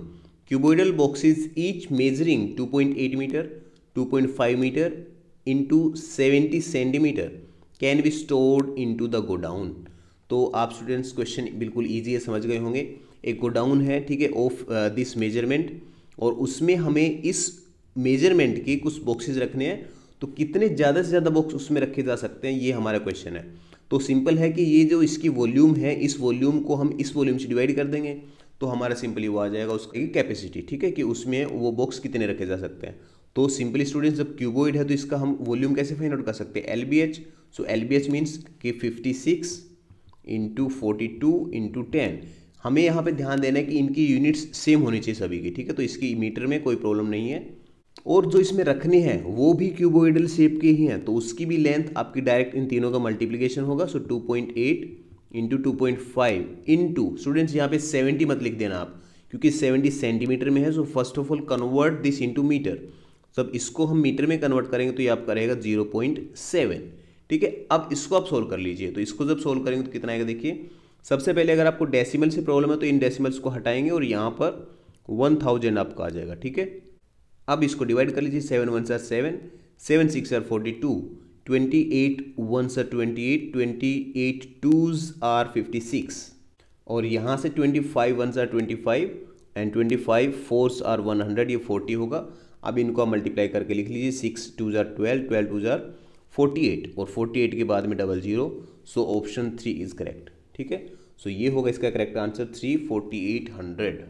cuboidal boxes each measuring two point eight metre two point five metre into seventy centimetre can be stored in to the godown तो आप students question बिल्कुल easy है समझ गए होंगे एक godown है ठीक है ऑफ दिस मेजरमेंट और उसमें हमें इस मेजरमेंट की कुछ बॉक्सेज रखने हैं तो कितने ज़्यादा से ज़्यादा बॉक्स उसमें रखे जा सकते हैं ये हमारा क्वेश्चन है तो सिंपल है कि ये जो इसकी वॉल्यूम है इस वॉल्यूम को हम इस वॉल्यूम से डिवाइड कर देंगे तो हमारा सिंपली वो आ जाएगा उसकी कैपेसिटी ठीक है कि उसमें वो बॉक्स कितने रखे जा सकते हैं तो सिंपली स्टूडेंट्स जब क्यूबोइड है तो इसका हम वॉल्यूम कैसे फाइंड आउट कर सकते हैं L B H so L B H means कि fifty six into forty two into ten हमें यहाँ पे ध्यान देना है कि इनकी यूनिट्स सेम होनी चाहिए सभी की ठीक है तो इसकी मीटर में कोई प्रॉब्लम नहीं है और जो इसमें रखने हैं वो भी क्यूबोइडल शेप के ही हैं तो उसकी भी लेंथ आपकी डायरेक्ट इन तीनों का मल्टीप्लीकेशन होगा so two point eight into two point five two students यहाँ पर सेवेंटी मत लिख देना आप क्योंकि सेवेंटी सेंटीमीटर में है so first of all convert this into metre तब इसको हम मीटर में कन्वर्ट करेंगे तो ये आपका रहेगा जीरो पॉइंट सेवन ठीक है अब इसको आप सोल्व कर लीजिए तो इसको जब सोल्व करेंगे तो कितना आएगा देखिए सबसे पहले अगर आपको डेसिमल से प्रॉब्लम है तो इन डेसिमल्स को हटाएंगे और यहाँ पर वन थाउजेंड आपका आ जाएगा ठीक है अब इसको डिवाइड कर लीजिए seven ones are seven seven six are forty two twenty eight ones sir twenty eight twenty eight twos are fifty six और यहाँ से twenty five ones sir twenty five and twenty five fours are one hundred ये forty होगा अब इनको आप multiply करके लिख लीजिए six twos are twelve twelve twos are forty eight और फोर्टी एट के बाद में double zero so option three is correct ठीक है सो ये होगा इसका correct answer three forty eight hundred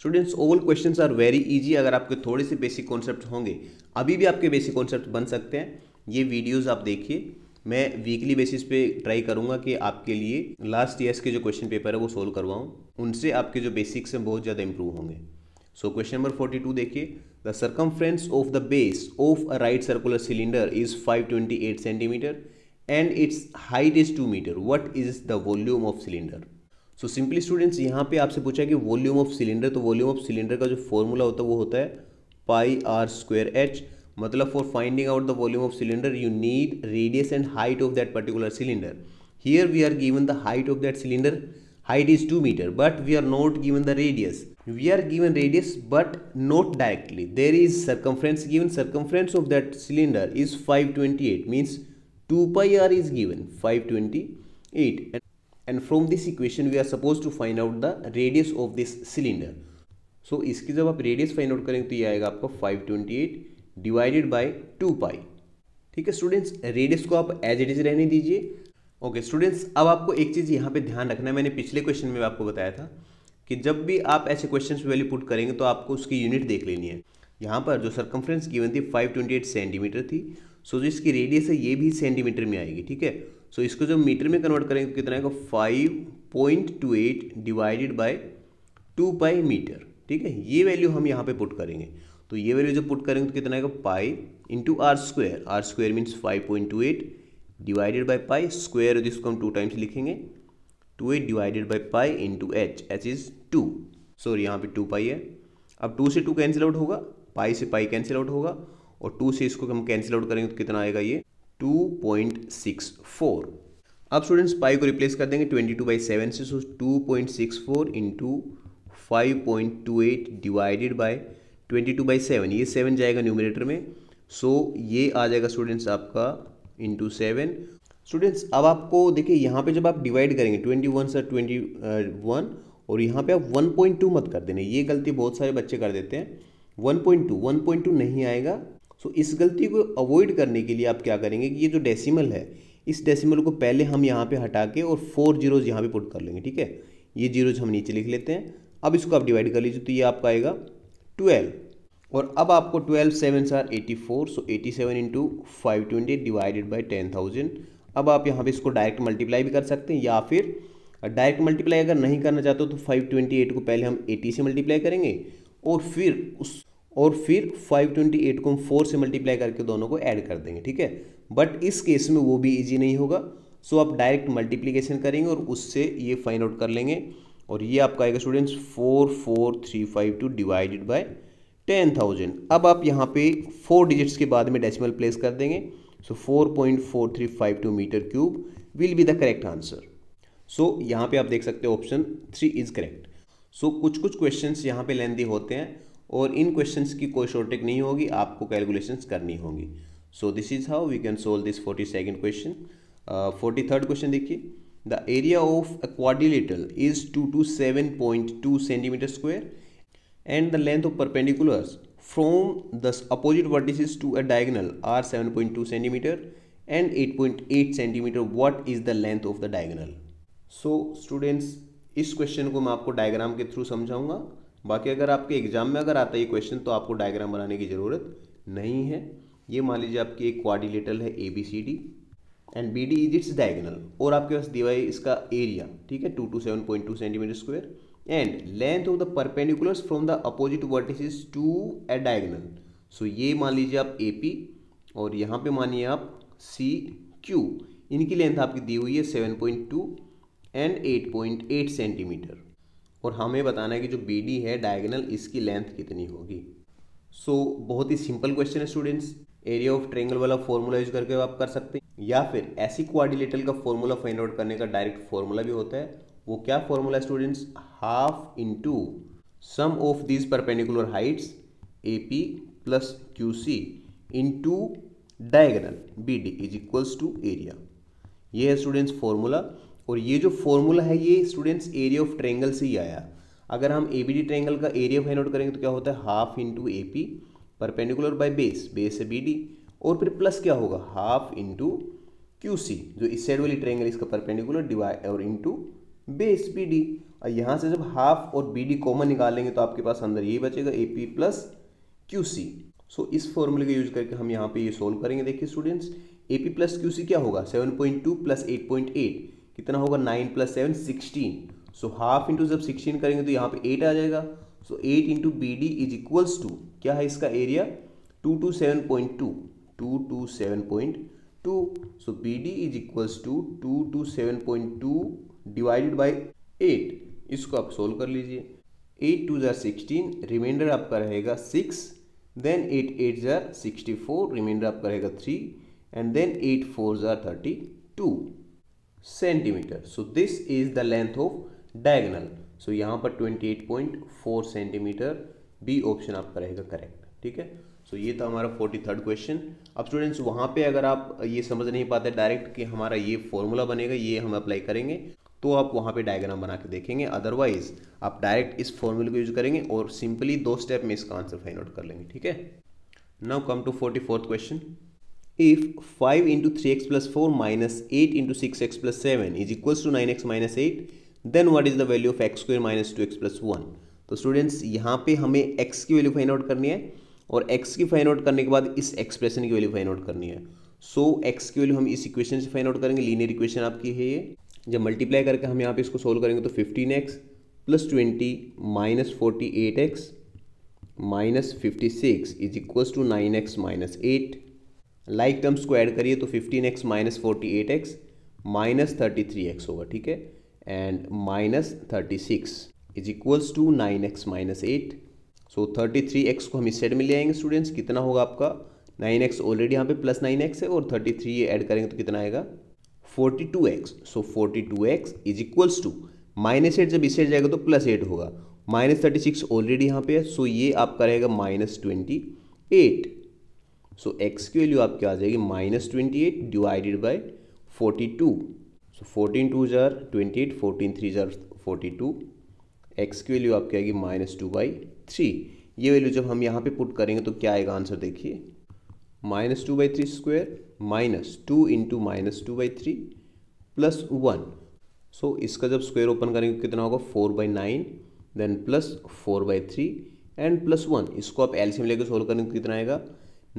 students overall question are very easy अगर आपके थोड़े से बेसिक कॉन्सेप्ट होंगे अभी भी आपके बेसिक कॉन्सेप्ट बन सकते हैं ये वीडियोज़ आप देखिए मैं वीकली बेसिस पे ट्राई करूँगा कि आपके लिए लास्ट ईयर्स के जो क्वेश्चन पेपर है वो सोल्व करवाऊँ उनसे आपके जो बेसिक्स हैं बहुत ज़्यादा इंप्रूव होंगे so question number forty two देखिए the circumference of the base of a right circular cylinder is five twenty eight centimetre and its height is two metre what is the volume of cylinder so simply students यहाँ पे आपसे पूछा कि volume of cylinder तो volume of cylinder का जो formula होता है वो होता है पाई आर स्क्वेयर एच मतलब for finding out the volume of cylinder you need radius and height of that particular cylinder here we are given the height of that cylinder height is two metre but we are not given the radius we are given radius but not directly there is circumference given circumference of that cylinder is five twenty eight 2 pi r is given 528 and, and from this equation we are supposed to find out the radius of this cylinder so, इसकी जब आप radius find out करेंगे तो ये आएगा आपका 528 divided by 2 pi. ठीक है स्टूडेंट्स रेडियस को आप एज इट इज रहने दीजिए ओके okay, स्टूडेंट्स अब आपको एक चीज़ यहाँ पे ध्यान रखना है मैंने पिछले क्वेश्चन में आपको बताया था कि जब भी आप ऐसे क्वेश्चन वैल्यू पुट करेंगे तो आपको उसकी यूनिट देख लेनी है यहाँ पर जो सरकमफ्रेंस गिवन थी 528 सेंटीमीटर थी सो जो इसकी रेडियस है ये भी सेंटीमीटर में आएगी ठीक है सो इसको जब मीटर में कन्वर्ट करेंगे तो कितना आएगा five point two eight divided by two pi metre ठीक है ये वैल्यू हम यहाँ पे पुट करेंगे तो ये वैल्यू जब पुट करेंगे तो कितना आएगा pi into r square r square means five point two eight divided by pi square जिसको हम टू टाइम्स लिखेंगे two eight divided by pi into h h is two sorry यहाँ पे टू पाई है अब टू से टू कैंसिल आउट होगा पाई से पाई कैंसिल आउट होगा और टू से इसको हम कैंसिल आउट करेंगे तो कितना आएगा ये टू पॉइंट सिक्स फोर अब स्टूडेंट्स पाई को रिप्लेस कर देंगे ट्वेंटी टू बाई सेवन से so two point six four into five point two eight divided by twenty two by seven ये सेवन जाएगा न्यूमिनेटर में सो so, ये आ जाएगा स्टूडेंट्स आपका इंटू सेवन स्टूडेंट्स अब आपको देखिए यहाँ पे जब आप डिवाइड करेंगे twenty one sir twenty one और यहाँ पे आप वन पॉइंट टू मत कर देना ये गलती बहुत सारे बच्चे कर देते हैं one point two one point two नहीं आएगा सो इस गलती को अवॉइड करने के लिए आप क्या करेंगे कि ये जो डेसिमल है इस डेसिमल को पहले हम यहाँ पे हटा के और फोर जीरोज यहाँ पे पुट कर लेंगे ठीक है ये जीरोज हम नीचे लिख लेते हैं अब इसको आप डिवाइड कर लीजिए तो ये आपका आएगा ट्वेल्व और अब आपको twelve sevens are eighty four so eighty seven into five twenty divided by ten thousand अब आप यहाँ पे इसको डायरेक्ट मल्टीप्लाई भी कर सकते हैं या फिर डायरेक्ट मल्टीप्लाई अगर नहीं करना चाहते हो तो फाइव ट्वेंटी एट को पहले हम एटी से मल्टीप्लाई करेंगे और फिर उस और फिर 528 को हम फोर से मल्टीप्लाई करके दोनों को ऐड कर देंगे ठीक है बट इस केस में वो भी ईजी नहीं होगा सो आप डायरेक्ट मल्टीप्लीकेशन करेंगे और उससे ये फाइंड आउट कर लेंगे और ये आपका आएगा students four four three five two divided by ten thousand अब आप यहाँ पे फोर डिजिट्स के बाद में डेसिमल प्लेस कर देंगे so four point four three five two metre cube will be the correct answer so यहाँ पे आप देख सकते हो option three is correct so कुछ कुछ क्वेश्चंस यहाँ पे लेंदी होते हैं और इन क्वेश्चंस की कोई शॉर्टेज नहीं होगी आपको कैलकुलेशंस करनी होंगी so this is how we can solve this forty second question forty third question देखिए the area of a quadrilateral is two two seven point two centimetre square and the length of perpendiculars from the opposite vertices to a diagonal are seven point two centimetre and eight point eight centimetre what is the length of the diagonal so students इस क्वेश्चन को मैं आपको diagram के through समझाऊंगा बाकी अगर आपके एग्जाम में अगर आता है ये क्वेश्चन तो आपको डायग्राम बनाने की ज़रूरत नहीं है ये मान लीजिए आपकी एक क्वाडिलेटल है A B C D and B D is its diagonal और आपके पास दीवाई इसका एरिया ठीक है two two seven point two centimetre square and length of the perpendiculars from the opposite vertices to a diagonal so ये मान लीजिए आप ए पी और यहाँ पे मानिए आप सी क्यू इनकी लेंथ आपकी दी हुई है seven point two and eight point eight centimetre और हमें बताना है कि जो बी है डायगनल इसकी लेंथ कितनी होगी सो so, बहुत ही सिंपल क्वेश्चन है स्टूडेंट्स एरिया ऑफ ट्रेंगल वाला फॉर्मूला यूज करके आप कर सकते हैं या फिर ऐसी क्वारिलेटल का फॉर्मूला फाइंड आउट करने का डायरेक्ट फॉर्मूला भी होता है वो क्या formula students half in sum of these perpendicular heights A P plus Q C into diagonal B D is equals to area ये है स्टूडेंट्स फॉर्मूला और ये जो फॉर्मूला है ये स्टूडेंट्स एरिया ऑफ ट्रेंगल से ही आया अगर हम ए बी डी ट्रेंगल का एरिया फाइन आउट करेंगे तो क्या होता है half into A P perpendicular by base base से बी डी और फिर प्लस क्या होगा हाफ इंटू क्यू सी जो इस साइड वाली ट्रेंगल इसका परपेंडिकुलर डिवाइड और इंटू बेस बी डी और यहाँ से जब हाफ और बी डी कॉमन निकालेंगे तो आपके पास अंदर यही बचेगा A P plus Q C सो इस फॉर्मूले का यूज करके हम यहाँ पे ये सोल्व करेंगे देखिए students A P plus Q C क्या होगा seven point two plus eight point eight कितना होगा nine plus seven sixteen so half into जब सिक्सटीन करेंगे तो यहाँ पे एट आ जाएगा सो eight into B D is equals to क्या है इसका area two two seven point two two two seven point two so B D is equals to two two seven point two divided by eight इसको आप solve कर लीजिए eight twos are sixteen remainder आपका रहेगा six then eight eight ज़ार sixty four remainder आपका रहेगा three and then eight four tsar thirty two centimetre so this is the length of diagonal so यहाँ पर 28.4 सेंटीमीटर बी ऑप्शन आपका रहेगा correct ठीक है सो so, ये था हमारा फोर्टी थर्ड क्वेश्चन अब स्टूडेंट्स वहाँ पे अगर आप ये समझ नहीं पाते डायरेक्ट कि हमारा ये फॉर्मूला बनेगा ये हम अप्लाई करेंगे तो आप वहाँ पे डायग्राम बना के देखेंगे अदरवाइज आप डायरेक्ट इस फॉर्मूले को यूज करेंगे और सिंपली दो स्टेप में इसका आंसर फाइंड आउट कर लेंगे ठीक है now come to forty fourth question if five into three x plus four minus eight into six x plus seven is is to nine x minus eight then what is the value of x square minus two x plus one तो students यहाँ पे हमें x की value find out करनी है और x की fine out करने के बाद इस एक्सप्रेशन की वैल्यू फाइन आउट करनी है सो so, एक्स की वैल्यू हम इस इक्वेशन से फाइन आउट करेंगे लीनियर इक्वेशन आपकी है ये जब मल्टीप्लाई करके हम यहाँ पे इसको सोल्व करेंगे तो fifteen x plus twenty minus forty eight x minus fifty six is equals to nine x minus eight like terms को ऐड करिए तो fifteen x minus forty eight x minus thirty three x होगा ठीक है and minus thirty six is equals to nine x minus eight so thirty three x को हम इस set में ले आएंगे स्टूडेंट्स कितना होगा आपका नाइन एक्स ऑलरेडी यहाँ पे प्लस नाइन एक्स है और थर्टी थ्री ऐड करेंगे तो कितना आएगा forty two x so forty two x is equals to minus eight जब इसे जाएगा तो प्लस एट होगा माइनस थर्टी सिक्स ऑलरेडी यहाँ पे है सो so ये आपका रहेगा minus twenty eight so x की वैल्यू आपकी आ जाएगी minus twenty eight divided by forty two so fourteen twos are twenty eight fourteen threes are forty two x की वैल्यू आपकी आएगी माइनस टू बाई थ्री ये वैल्यू जब हम यहाँ पे पुट करेंगे तो क्या आएगा आंसर देखिए minus two by three square minus two into minus two by three plus one so इसका जब स्क्वेयर ओपन करेंगे कितना होगा four by nine then plus four by three and plus one इसको आप एलसीएम लेकर सोल्व करेंगे तो कितना आएगा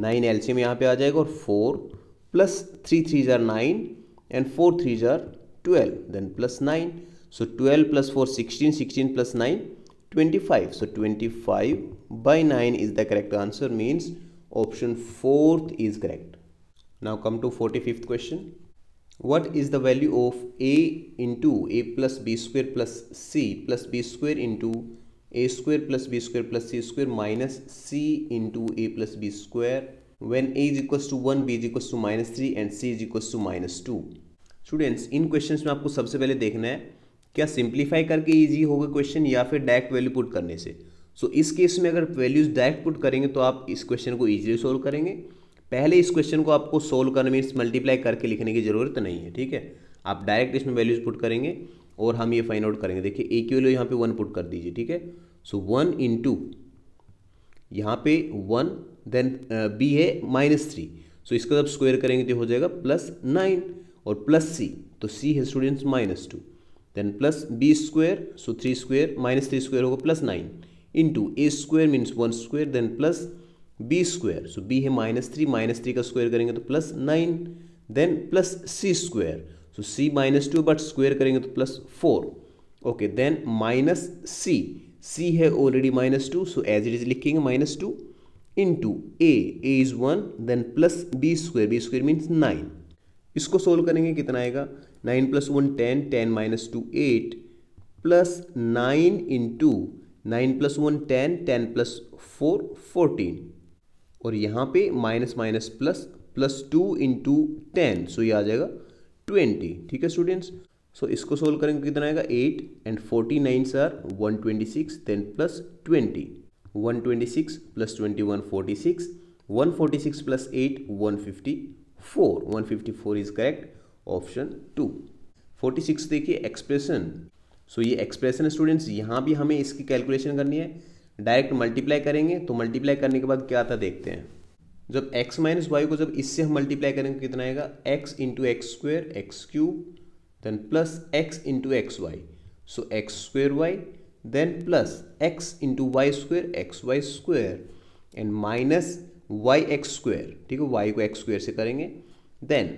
Nine LCM यहाँ पे आ जाएगा और four nine. And four plus जार are and four three are twelve. Then plus nine so twelve plus four sixteen sixteen by 9 is the correct answer means option fourth is correct now come to 45th question what is the value of a into a plus b square plus c plus b square into a square plus b square plus c square minus c into a plus b square when a is equal to one b is equal to minus three and c is equal to minus two students इन question में आपको सबसे पहले देखना है क्या simplify करके easy होगा क्वेश्चन या फिर डायरेक्ट वैल्यू पुट करने से सो so, इस केस में अगर वैल्यूज डायरेक्ट पुट करेंगे तो आप इस क्वेश्चन को ईजिली सोल्व करेंगे पहले इस क्वेश्चन को आपको सोल्व करने में मल्टीप्लाई करके लिखने की जरूरत नहीं है ठीक है आप डायरेक्ट इसमें वैल्यूज पुट करेंगे और हम ये फाइंड आउट करेंगे देखिए ए की वैल्यू यहाँ पे वन पुट कर दीजिए ठीक है सो वन इन टू यहाँ पे वन देन बी है माइनस थ्री सो इसका जब स्क्वायर करेंगे तो हो जाएगा प्लस नाइन और प्लस सी तो सी है students minus two then plus b square so three square minus three square होगा plus nine into a square means one square then plus b square so b है minus three minus three का square करेंगे तो plus nine then plus c square so c minus two but square करेंगे तो plus four okay then minus c c है already minus two so as it is लिखेंगे minus two into a a is one then plus b square b square means nine इसको solve करेंगे कितना आएगा nine plus one ten ten minus two eight plus nine into nine plus one ten ten plus four fourteen और यहाँ पे minus minus plus plus two into ten so ये आ जाएगा ट्वेंटी ठीक है स्टूडेंट्स सो so, इसको solve करेंगे कितना आएगा eight and forty nine sir one twenty six then plus twenty one twenty six plus twenty one forty six one forty six plus eight one fifty four one fifty four is correct option two forty six देखिए expression so ये expression है students यहाँ भी हमें इसकी calculation करनी है direct multiply करेंगे तो मल्टीप्लाई करने के बाद क्या आता देखते हैं जब x माइनस वाई को जब इससे हम मल्टीप्लाई करेंगे कितना आएगा x into x square x cube then plus x into x y so x square y then plus x into y square x y square and minus y x square ठीक है Y को x square से करेंगे then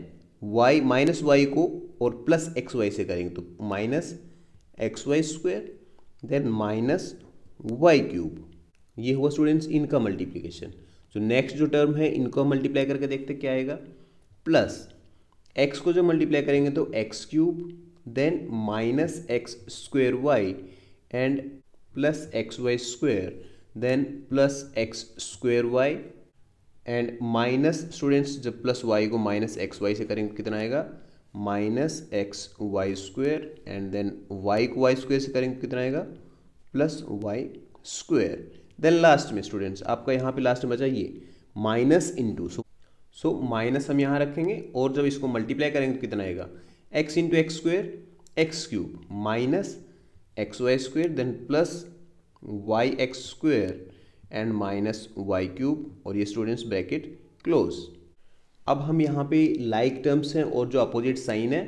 Y minus Y को और plus x y से करेंगे तो minus x y square then minus y cube ये हुआ स्टूडेंट्स इनका मल्टीप्लीकेशन जो नेक्स्ट जो टर्म है इनको मल्टीप्लाई करके देखते क्या आएगा प्लस एक्स को जो मल्टीप्लाई करेंगे तो x cube then minus x square y and plus x y square then plus x square y and minus students जब प्लस वाई को माइनस एक्स वाई से करेंगे कितना आएगा minus x y square and then y को y square से करेंगे कितना आएगा plus y square then last में स्टूडेंट्स आपका यहाँ पे लास्ट में बचा ये minus into so so minus हम यहाँ रखेंगे और जब इसको मल्टीप्लाई करेंगे तो कितना आएगा x into x square x cube minus x y square then plus y x square and minus y cube और ये स्टूडेंट्स ब्रैकेट क्लोज अब हम यहाँ पे लाइक like टर्म्स हैं और जो अपोजिट साइन है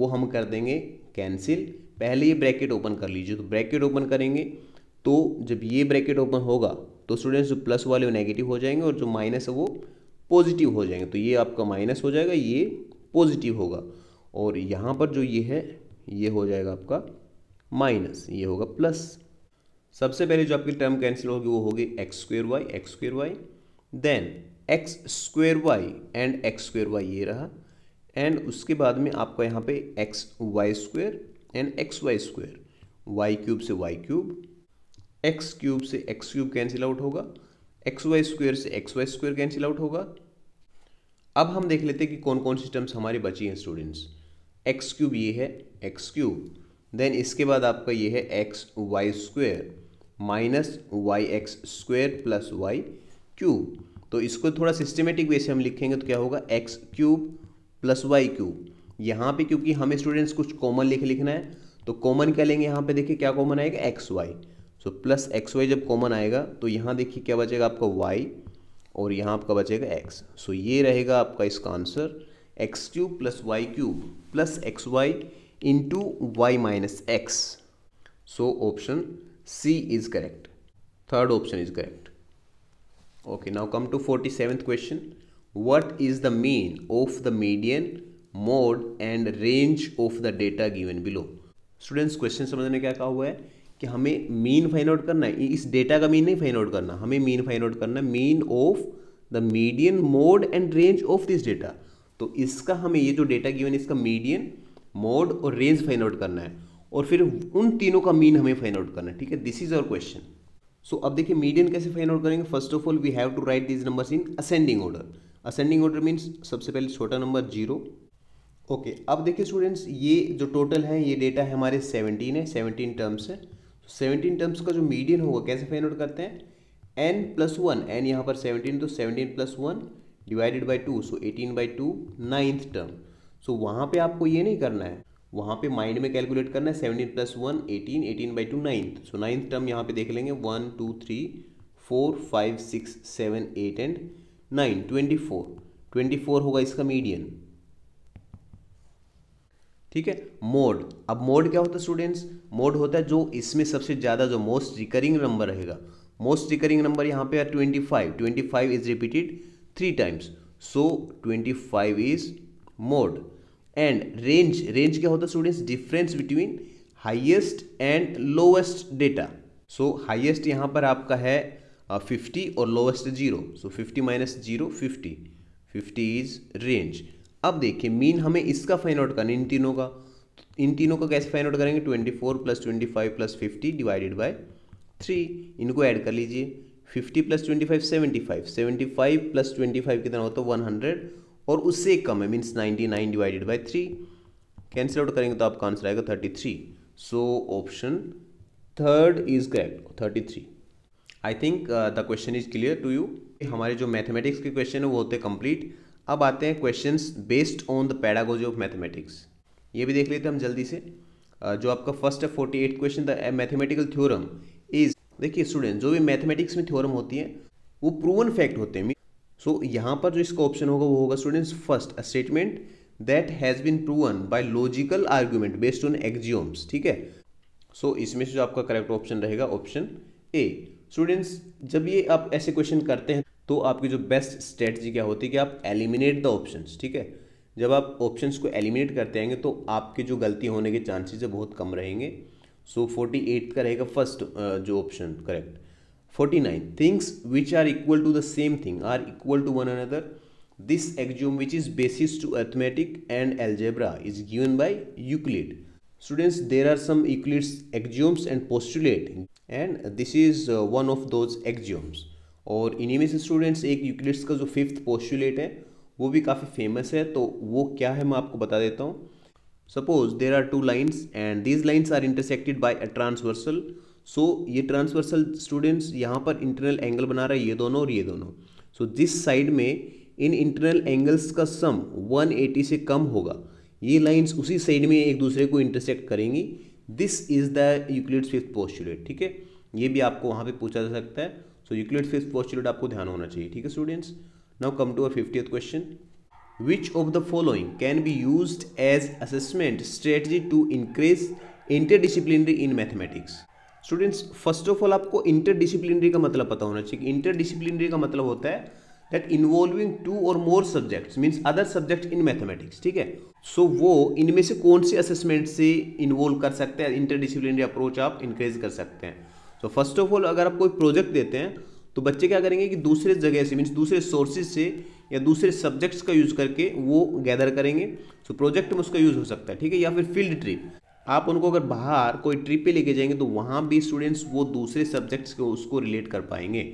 वो हम कर देंगे कैंसिल पहले ये ब्रैकेट ओपन कर लीजिए तो ब्रैकेट ओपन करेंगे तो जब ये ब्रैकेट ओपन होगा तो स्टूडेंट्स जो प्लस वाले वो नेगेटिव हो जाएंगे और जो माइनस है वो पॉजिटिव हो जाएंगे तो ये आपका माइनस हो जाएगा ये पॉजिटिव होगा और यहाँ पर जो ये है ये हो जाएगा आपका माइनस ये होगा प्लस सबसे पहले जो आपकी टर्म कैंसिल होगी वो होगी x square y x square y then x square y and x square y ये रहा एंड उसके बाद में आपका यहाँ पे x y square and x y square y cube से वाई क्यूब एक्स क्यूब से एक्स क्यूब कैंसिल आउट होगा एक्स वाई स्क्वेयर से x y square cancel out होगा अब हम देख लेते हैं कि कौन कौन सी टर्म्स हमारी बची हैं स्टूडेंट्स एक्स क्यूब ये है एक्स क्यूब देन इसके बाद आपका ये है x y square minus y x square plus y cube तो इसको थोड़ा सिस्टमेटिक वे से हम लिखेंगे तो क्या होगा x cube plus y cube यहाँ पर क्योंकि हमें स्टूडेंट्स कुछ कॉमन लिख लिखना है तो कॉमन क्या लेंगे यहाँ पे देखिए क्या कॉमन आएगा x y so plus x y जब कॉमन आएगा तो यहाँ देखिए क्या बचेगा आपका वाई और यहाँ आपका बचेगा एक्स सो ये रहेगा आपका इसका answer x cube plus y cube plus x y into y minus x so option c is correct third option is correct okay now come to forty seventh question what is the mean of the median mode and range of the data given below students question समझने क्या कहा हुआ है कि हमें mean find out करना है इस डेटा का मीन नहीं फाइंड आउट करना हमें मीन फाइंड आउट करना है mean of the median mode and range of this data तो इसका हमें ये जो डेटा गिवन इसका मीडियन मोड और रेंज फाइंड आउट करना है और फिर उन तीनों का मीन हमें फाइंड आउट करना है ठीक है this is our question so अब देखिए मीडियन कैसे फाइंड आउट करेंगे first of all we have to write this numbers in ascending order ascending order means सबसे पहले छोटा नंबर जीरो ओके अब देखिए स्टूडेंट्स ये जो टोटल है ये डेटा है हमारे सेवनटीन है सेवनटीन टर्म्स है सेवनटीन टर्म्स का जो मीडियन होगा कैसे फाइंड आउट करते हैं एन प्लस वन एन यहाँ पर सेवनटीन तो seventeen plus one divided by two so eighteen by two ninth term so वहाँ पे आपको ये नहीं करना है वहाँ पे माइंड में कैलकुलेट करना है seventeen plus one eighteen eighteen by two ninth so ninth term यहाँ पे देख लेंगे one two three four five six seven eight and nine twenty four twenty four होगा इसका मीडियन ठीक है मोड अब मोड क्या होता है स्टूडेंट्स मोड होता है जो इसमें सबसे ज़्यादा जो मोस्ट रिकरिंग नंबर रहेगा मोस्ट रिकरिंग नंबर यहाँ पे है twenty five twenty five is repeated three times so twenty five is mode and range range क्या होता है students difference between highest and lowest data so highest यहाँ पर आपका है फिफ्टी और lowest zero so fifty minus zero fifty fifty is range अब देखिए मीन हमें इसका फाइंड आउट करना इन तीनों का इन तीनों का कैसे फाइंड आउट करेंगे twenty four plus twenty five plus fifty divided by three इनको ऐड कर लीजिए fifty plus twenty five seventy five seventy five plus twenty five कितना होता है वन हंड्रेड और उससे कम है means ninety nine divided by three cancel out करेंगे तो आपका आंसर आएगा thirty three so option third is correct thirty three I think the question is clear to you हमारे जो मैथमेटिक्स के क्वेश्चन है वो होते कंप्लीट अब आते हैं questions based on the pedagogy of mathematics ये भी देख लेते हैं हम जल्दी से जो आपका फर्स्ट है forty eight question the mathematical theorem is देखिए स्टूडेंट जो भी मैथमेटिक्स में थ्योरम होती है वो प्रूवन फैक्ट होते हैं सो so, यहाँ पर जो इसका ऑप्शन होगा वो होगा students first a statement that has been proven by logical argument based on axioms ठीक है सो so, इसमें से जो आपका करेक्ट ऑप्शन रहेगा ऑप्शन ए स्टूडेंट्स जब ये आप ऐसे क्वेश्चन करते हैं तो आपकी जो बेस्ट स्ट्रेटजी क्या होती है कि आप एलिमिनेट द ऑप्शंस ठीक है जब आप ऑप्शंस को एलिमिनेट करते आएंगे तो आपके जो गलती होने के चांसेज है बहुत कम रहेंगे सो फोर्टी एट का रहेगा फर्स्ट जो option correct forty nine things which are equal to the same thing are equal to one another this axiom which is basis to arithmetic and algebra is given by Euclid students there are some Euclid's axioms and postulate and this is one of those axioms और इन्हीं में से students एक Euclid's का जो fifth postulate है वो भी काफ़ी फेमस है तो वो क्या है मैं आपको बता देता हूँ suppose there are two lines and these lines are intersected by a transversal so ये ट्रांसवर्सल स्टूडेंट्स यहाँ पर इंटरनल एंगल बना रहा है ये दोनों और ये दोनों सो जिस साइड में इन इंटरनल एंगल्स का सम 180 से कम होगा ये लाइन्स उसी साइड में एक दूसरे को इंटरसेक्ट करेंगी this is the Euclid's fifth postulate ठीक है ये भी आपको वहाँ पे पूछा जा सकता है सो यूक्लिड फिफ्थ पोस्टुलेट आपको ध्यान होना चाहिए ठीक है students now come to uh fifty question which of the following can be use as assessment strategy to increase interdisciplinary in mathematics students first of all आपको इंटरडिसिप्लिनरी का मतलब पता होना चाहिए इंटरडिसिप्लिनरी का मतलब होता है दैट इन्वॉल्विंग टू और more subjects means other subject in mathematics ठीक है सो वो इनमें से कौन से असेसमेंट से इन्वॉल्व कर सकते हैं इंटरडिसिप्लिनरी अप्रोच आप इंक्रेज कर सकते हैं तो फर्स्ट ऑफ ऑल अगर आप कोई प्रोजेक्ट देते हैं तो बच्चे क्या करेंगे कि दूसरे जगह से मीन्स दूसरे सोर्सेज से या दूसरे सब्जेक्ट्स का यूज़ करके वो गैदर करेंगे सो प्रोजेक्ट में उसका यूज़ हो सकता है ठीक है या फिर फील्ड ट्रिप आप उनको अगर बाहर कोई ट्रिप पे लेके जाएंगे तो वहाँ भी स्टूडेंट्स वो दूसरे सब्जेक्ट्स को उसको रिलेट कर पाएंगे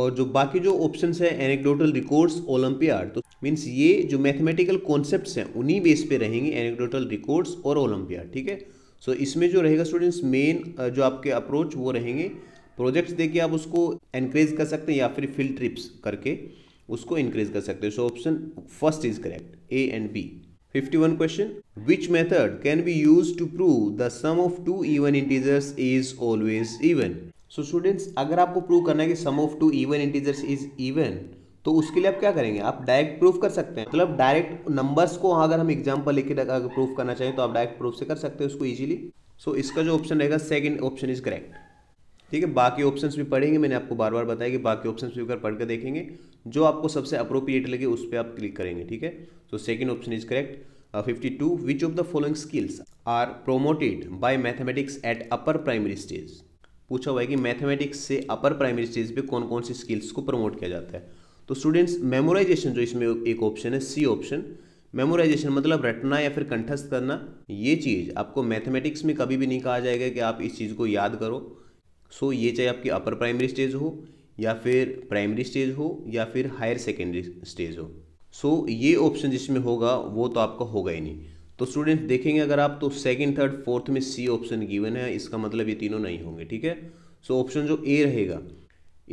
और जो बाकी जो ऑप्शंस है एनेक्डोटल रिकॉर्ड्स ओलंपियाड तो मीन्स ये जो मैथमेटिकल कॉन्सेप्ट्स हैं उन्हीं बेस पे रहेंगे एनेक्डोटल रिकॉर्ड्स और ओलंपियाड ठीक है सो so, इसमें जो रहेगा स्टूडेंट्स मेन जो आपके अप्रोच वो रहेंगे प्रोजेक्ट्स देके आप उसको इंक्रीज कर सकते हैं या फिर फील्ड ट्रिप्स करके उसको इंक्रीज कर सकते हैं so option first is correct a and b 51 question which method can be use to prove the sum of two even integers is always even so students अगर आपको प्रूव करना है कि sum of two even integers is even तो उसके लिए आप क्या करेंगे आप डायरेक्ट प्रूफ कर सकते हैं मतलब डायरेक्ट नंबर्स को अगर हम एग्जाम्पल लेकर अगर प्रूफ करना चाहें तो आप डायरेक्ट प्रूफ से कर सकते हैं उसको ईजिली सो so, इसका जो ऑप्शन रहेगा सेकेंड ऑप्शन इज करेक्ट ठीक है बाकी ऑप्शंस भी पढ़ेंगे मैंने आपको बार बार बताया कि बाकी ऑप्शंस भी अगर पढ़ कर देखेंगे जो आपको सबसे अप्रोप्रिएट लगे उस पर आप क्लिक करेंगे ठीक है तो second option is correct fifty two which of the following skills are promoted by mathematics at upper primary stage पूछा हुआ है कि मैथमेटिक्स से अपर प्राइमरी स्टेज पे कौन कौन सी स्किल्स को प्रमोट किया जाता है तो स्टूडेंट्स मेमोराइजेशन जो इसमें एक ऑप्शन है सी ऑप्शन मेमोराइजेशन मतलब रटना या फिर कंठस्थ करना ये चीज़ आपको मैथमेटिक्स में कभी भी नहीं कहा जाएगा कि आप इस चीज़ को याद करो सो so, ये चाहे आपकी अपर प्राइमरी स्टेज हो या फिर प्राइमरी स्टेज हो या फिर हायर सेकेंडरी स्टेज हो सो so, ये ऑप्शन जिसमें होगा वो तो आपका होगा ही नहीं तो स्टूडेंट्स देखेंगे अगर आप तो सेकेंड थर्ड फोर्थ में सी ऑप्शन गिवन है इसका मतलब ये तीनों नहीं होंगे ठीक है सो so, ऑप्शन जो ए रहेगा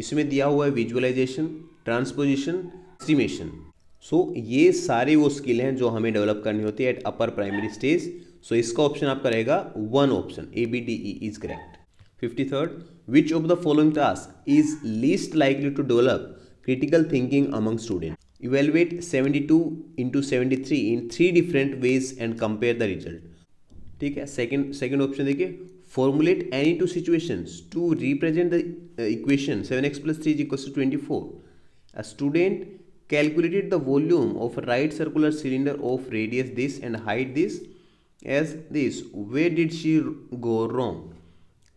इसमें दिया हुआ है विजुअलाइजेशन ट्रांसपोजिशन एस्टिमेशन सो ये सारी वो स्किल हैं जो हमें डेवलप करनी होती है at upper primary stage so इसका ऑप्शन आपका रहेगा one option a B d e is correct fifty third which of the following task is least likely to develop critical thinking among student evaluate seventy two into seventy three in three different ways and compare the result ठीक है second second option देखिए formulate any two situations to represent the equation seven x plus three is equal to twenty four A student calculated the volume of a right circular cylinder of radius this and height this as this. Where did she go wrong?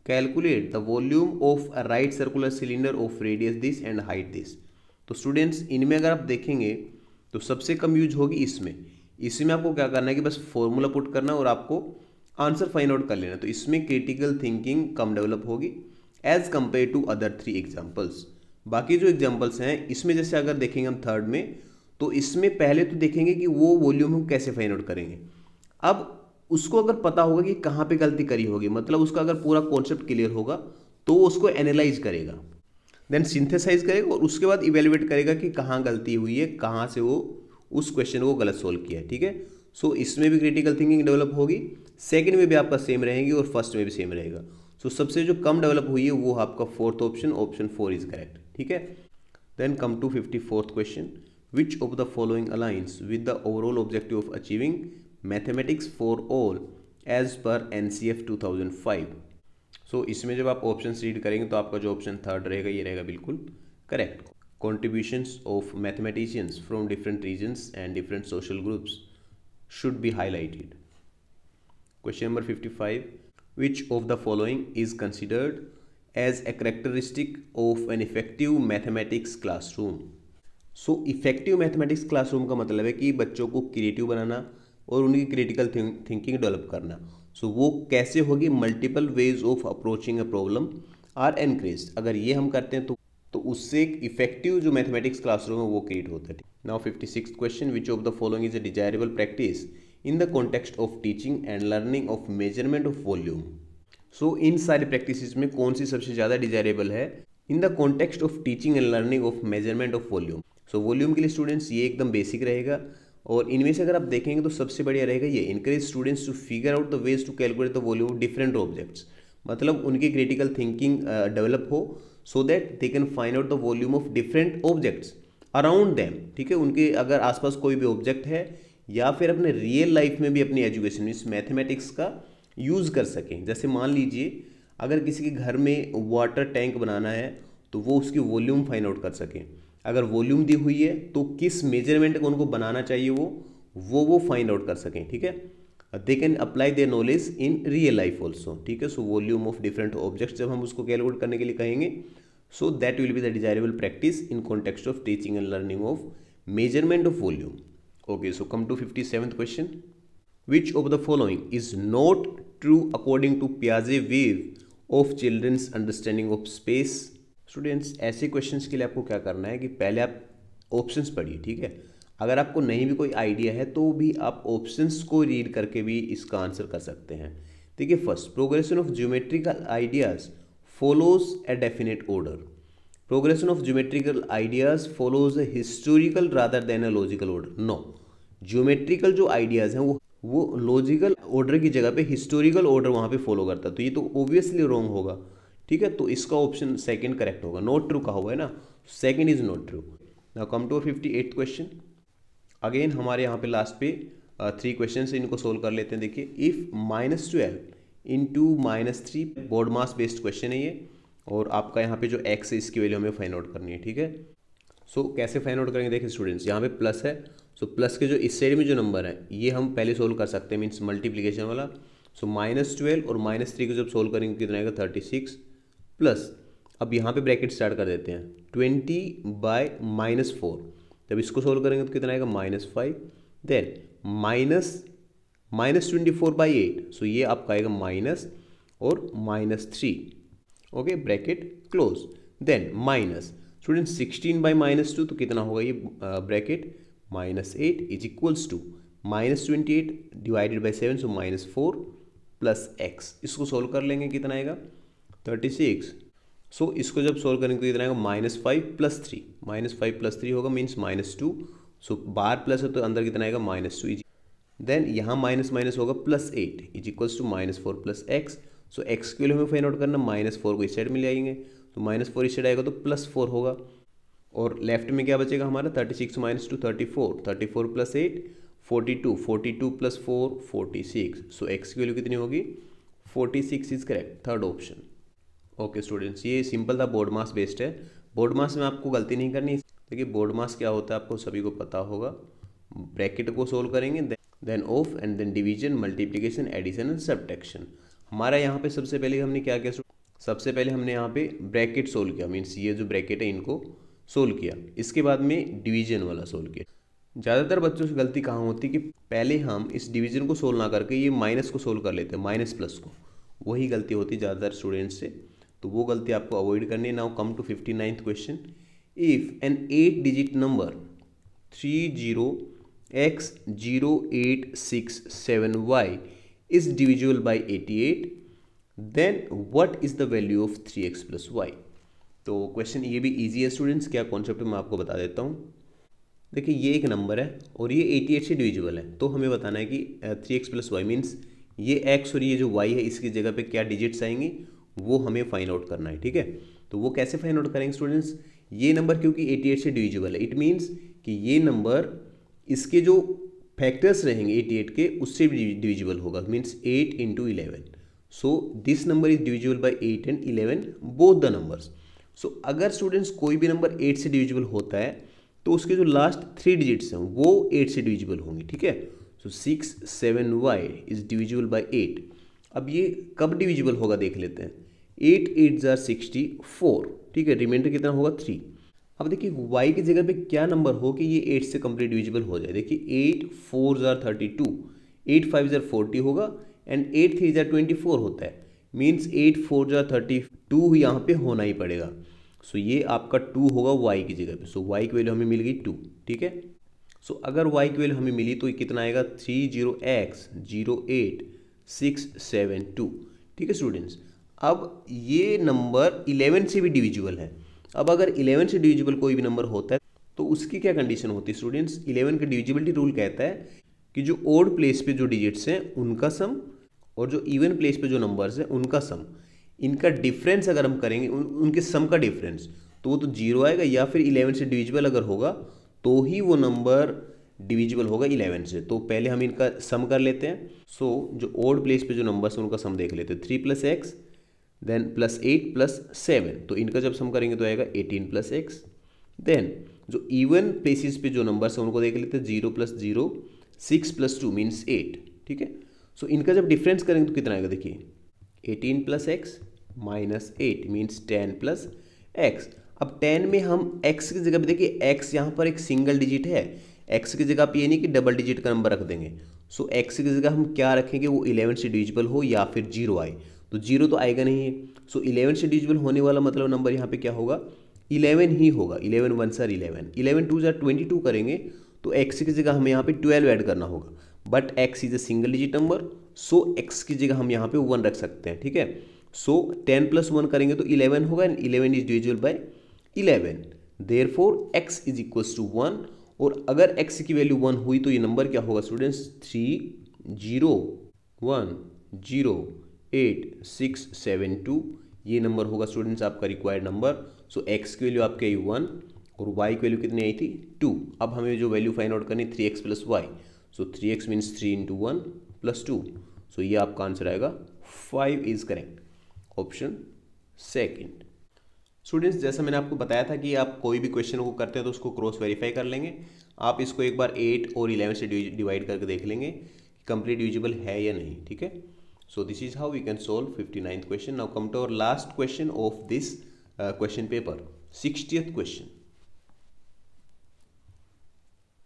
Calculate the volume of a right circular cylinder of radius this and height this. तो students इनमें अगर आप देखेंगे तो सबसे कम use होगी इसमें इसमें आपको क्या करना है कि बस फॉर्मूला पुट करना और आपको आंसर फाइंड आउट कर लेना तो इसमें क्रिटिकल थिंकिंग कम डेवलप होगी as compared to other three examples बाकी जो एग्जाम्पल्स हैं इसमें जैसे अगर देखेंगे हम थर्ड में तो इसमें पहले तो देखेंगे कि वो वॉल्यूम हम कैसे फाइंड आउट करेंगे अब उसको अगर पता होगा कि कहाँ पे गलती करी होगी मतलब उसका अगर पूरा कॉन्सेप्ट क्लियर होगा तो वो उसको एनालाइज करेगा देन सिंथेसाइज करेगा और उसके बाद इवेल्युएट करेगा कि कहाँ गलती हुई है कहाँ से वो उस क्वेश्चन को गलत सोल्व किया है ठीक है सो so, इसमें भी क्रिटिकल थिंकिंग डेवलप होगी सेकेंड में भी आपका सेम रहेगी और फर्स्ट में भी सेम रहेगा सो so, सबसे जो कम डेवलप हुई है वो आपका fourth option option four is correct ठीक है then come to fifty fourth question which of the following aligns with the overall objective of achieving mathematics for all as per N C F two thousand five so इसमें जब आप option read करेंगे तो आपका जो option third रहेगा ये रहेगा बिल्कुल correct contributions of mathematicians from different regions and different social groups should be highlighted question number fifty five which of the following is considered as a characteristic of an effective mathematics classroom so effective mathematics classroom का मतलब है कि बच्चों को creative बनाना और उनकी critical thinking develop करना सो so, वो कैसे होगी multiple ways of approaching a problem are encourage अगर ये हम करते हैं तो तो उससे एक इफेक्टिव जो मैथमेटिक्स क्लासरूम है वो क्रिएट होता है now fifty six question which of the following is a desirable practice in the context of teaching and learning of measurement of volume so इन सारे प्रैक्टिस में कौन सी सबसे ज़्यादा डिजायरेबल है in the context of teaching and learning of measurement of volume so volume के लिए स्टूडेंट्स ये एकदम बेसिक रहेगा और इनमें से अगर आप देखेंगे तो सबसे बढ़िया रहेगा ये encourage students to figure out the ways to calculate the volume of different objects मतलब उनकी क्रिटिकल थिंकिंग डेवलप हो so that they can find out the volume of different objects around them ठीक है उनके अगर आसपास कोई भी ऑब्जेक्ट है या फिर अपने रियल लाइफ में भी अपनी एजुकेशन मीन्स मैथमेटिक्स का यूज़ कर सकें जैसे मान लीजिए अगर किसी के घर में वाटर टैंक बनाना है तो वो उसकी वॉल्यूम फाइंड आउट कर सकें अगर वॉल्यूम दी हुई है तो किस मेजरमेंट को उनको बनाना चाहिए वो वो वो फाइंड आउट कर सकें ठीक है they can apply the knowledge in real life also ठीक है so volume of different objects जब हम उसको कैलकुलेट करने के लिए कहेंगे so that will be the desirable practice in context of teaching and learning of measurement of volume so come to fifty seven question which of the following is not true according to Piaget wave of children's understanding of space? Students ऐसे question के लिए आपको क्या करना है कि पहले आप ऑप्शन पढ़िए ठीक है अगर आपको नहीं भी कोई आइडिया है तो भी आप ऑप्शन को रीड करके भी इसका आंसर कर सकते हैं ठीक है first progression of geometrical ideas follows a definite order progression of geometrical ideas follows a historical rather than a logical order no geometrical जो आइडियाज हैं वो वो लॉजिकल ऑर्डर की जगह पे हिस्टोरिकल ऑर्डर वहाँ पे फॉलो करता तो ये तो ओबियसली रॉन्ग होगा ठीक है तो इसका ऑप्शन सेकंड करेक्ट होगा नॉट ट्रू कहा हुआ है ना second is not true now come to fifty eight question again हमारे यहाँ पे लास्ट पे थ्री uh, क्वेश्चन से इनको सोल्व कर लेते हैं देखिए if minus twelve into minus three board maths based question है ये और आपका यहाँ पे जो एक्स है इसकी वैल्यू हमें फाइंड आउट करनी है ठीक है सो so, कैसे फाइंड आउट करेंगे देखिए स्टूडेंट्स यहाँ पे प्लस है सो so, प्लस के जो इस साइड में जो नंबर है ये हम पहले सोल्व कर सकते हैं मीन्स मल्टीप्लीकेशन वाला सो माइनस ट्वेल्व और माइनस थ्री को जब सोल्व करेंगे कितना आएगा थर्टी सिक्स प्लस अब यहाँ पे ब्रैकेट स्टार्ट कर देते हैं ट्वेंटी बाय माइनस फोर जब इसको सोल्व करेंगे तो कितना आएगा minus five then minus minus twenty four by eight so ये आपका आएगा माइनस और minus three okay bracket close then minus student sixteen by minus two तो कितना होगा ये bracket uh, minus eight is equals to minus twenty eight divided by seven so minus four plus x इसको solve कर लेंगे कितना आएगा thirty six so इसको जब सोल्व करेंगे तो कितना आएगा minus five plus three minus five plus three होगा मीन्स माइनस टू सो बार प्लस है तो अंदर कितना आएगा माइनस टू इज देन यहाँ माइनस माइनस होगा plus eight is equals to minus four plus x so x के लिए हमें फाइन आउट करना माइनस फोर को इस साइड में ले आएंगे तो माइनस फोर इस साइड आएगा तो प्लस फोर होगा और लेफ्ट में क्या बचेगा हमारा thirty six minus two thirty four thirty four plus eight forty two forty two plus four forty six so x की वैल्यू कितनी होगी forty six is correct third option okay students ये सिंपल था board maths based है board maths में आपको गलती नहीं करनी देखिए बोर्ड मास क्या होता है आपको सभी को पता होगा ब्रैकेट को सोल्व करेंगे then of and then division multiplication addition and subtraction हमारा यहाँ पे सबसे पहले हमने क्या किया सबसे पहले हमने यहाँ पे ब्रैकेट सोल्व किया मीन्स ये जो ब्रैकेट है इनको सोल्व किया इसके बाद में डिवीजन वाला सोल्व किया ज़्यादातर बच्चों से गलती कहाँ होती है कि पहले हम इस डिवीजन को सोल्व ना करके ये माइनस को सोल्व कर लेते हैं माइनस प्लस को वही गलती होती है ज़्यादातर स्टूडेंट्स से तो वो गलती आपको अवॉइड करनी है now come to fifty ninth question if an eight digit number three zero x zero eight six seven y is divisible by eighty eight then what is the value of three x plus y तो question ये भी easy है students क्या concept मैं आपको बता देता हूँ देखिए ये एक नंबर है और ये 88 से डिविजिबल है तो हमें बताना है कि three x plus y means ये एक्स और ये जो वाई है इसकी जगह पे क्या डिजिट्स आएंगी वो हमें फाइंड आउट करना है ठीक है तो वो कैसे फाइंड आउट करेंगे स्टूडेंट्स ये नंबर क्योंकि 88 से डिविजिबल है इट मीन्स कि ये नंबर इसके जो फैक्टर्स रहेंगे एट के उससे भी डिविजिबल होगा means eight into eleven so this number is divisible by eight and eleven both the numbers so so, अगर स्टूडेंट्स कोई भी नंबर एट से डिविजिबल होता है तो उसके जो लास्ट थ्री डिजिट्स हैं वो एट से डिविजिबल होंगे ठीक है so six seven y is divisible by eight अब ये कब डिविजिबल होगा देख लेते हैं एट एट ज़ार सिक्सटी फोर ठीक है रिमाइंडर कितना होगा थ्री अब देखिए वाई की जगह पे क्या नंबर हो कि ये एट से कंप्लीट डिविजिबल हो जाए देखिए एट फोर ज़ार थर्टी टू एट फाइव ज़ार फोर्टी होगा and eight three tsar twenty four होता है मीन्स एट फोर ज़ार थर्टी टू यहाँ पर होना ही पड़ेगा सो ये आपका टू होगा वाई की जगह पे सो वाई की वैल्यू हमें मिल गई टू ठीक है सो अगर वाई की वैल्यू हमें मिली तो कितना आएगा three zero x zero eight six seven two ठीक है स्टूडेंट्स अब ये नंबर इलेवन से भी डिविजिबल है अब अगर इलेवन से डिविजिबल कोई भी नंबर होता है तो उसकी क्या कंडीशन होती है स्टूडेंट्स इलेवन का डिविजिबिलिटी रूल कहता है कि जो ओड प्लेस पे जो डिजिट्स हैं उनका सम और जो इवन प्लेस पे जो नंबर्स हैं उनका सम इनका डिफरेंस अगर हम करेंगे उन, उनके सम का डिफरेंस तो वो तो जीरो आएगा या फिर इलेवन से डिविजिबल अगर होगा तो ही वो नंबर डिविजिबल होगा इलेवन से तो पहले हम इनका सम कर लेते हैं सो so, जो ओल्ड प्लेस पे जो नंबर है उनका सम देख लेते हैं three plus x then plus eight plus seven तो इनका जब सम करेंगे तो आएगा एटीन प्लस एक्स देन जो इवन प्लेसिस पे जो नंबर है उनको देख लेते हैं zero plus zero six plus two means eight ठीक है सो इनका जब डिफरेंस करेंगे तो कितना आएगा देखिए eighteen plus x minus eight means ten plus x अब टेन में हम एक्स की जगह पे देखिए एक्स यहाँ पर एक सिंगल डिजिट है एक्स की जगह पे ये नहीं कि डबल डिजिट का नंबर रख देंगे सो एक्स की जगह हम क्या रखेंगे वो इलेवन से डिजिबल हो या फिर जीरो आए तो जीरो तो आएगा नहीं है सो इलेवन से डिजिबल होने वाला मतलब नंबर यहाँ पर क्या होगा इलेवन ही होगा इलेवन वन सर इलेवन इलेवन टू जर ट्वेंटी टू करेंगे तो एक्स की जगह हमें यहाँ पे ट्वेल्व ऐड करना होगा but x is a single digit number so x की जगह हम यहाँ पे वन रख सकते हैं ठीक है सो टेन प्लस वन करेंगे तो इलेवन होगा and eleven is divisible by eleven therefore x is equal to one और अगर एक्स की वैल्यू वन हुई तो ये नंबर क्या होगा students three zero one zero eight six seven two ये नंबर होगा स्टूडेंट्स आपका रिक्वायर्ड नंबर सो एक्स की वैल्यू आपकी आई वन और वाई की वैल्यू कितनी आई थी टू अब हमें जो वैल्यू फाइंड आउट करनी three x plus y so three x means three into one plus two so ये आपका आंसर आएगा five is correct option second students जैसा मैंने आपको बताया था कि आप कोई भी क्वेश्चन को करते हैं तो उसको क्रॉस वेरीफाई कर लेंगे आप इसको एक बार एट और इलेवन से डिवाइड करके देख लेंगे कंप्लीट यूजिबल है या नहीं ठीक है so this is how we can solve fifty ninth question now come to our last question of this question paper 60th question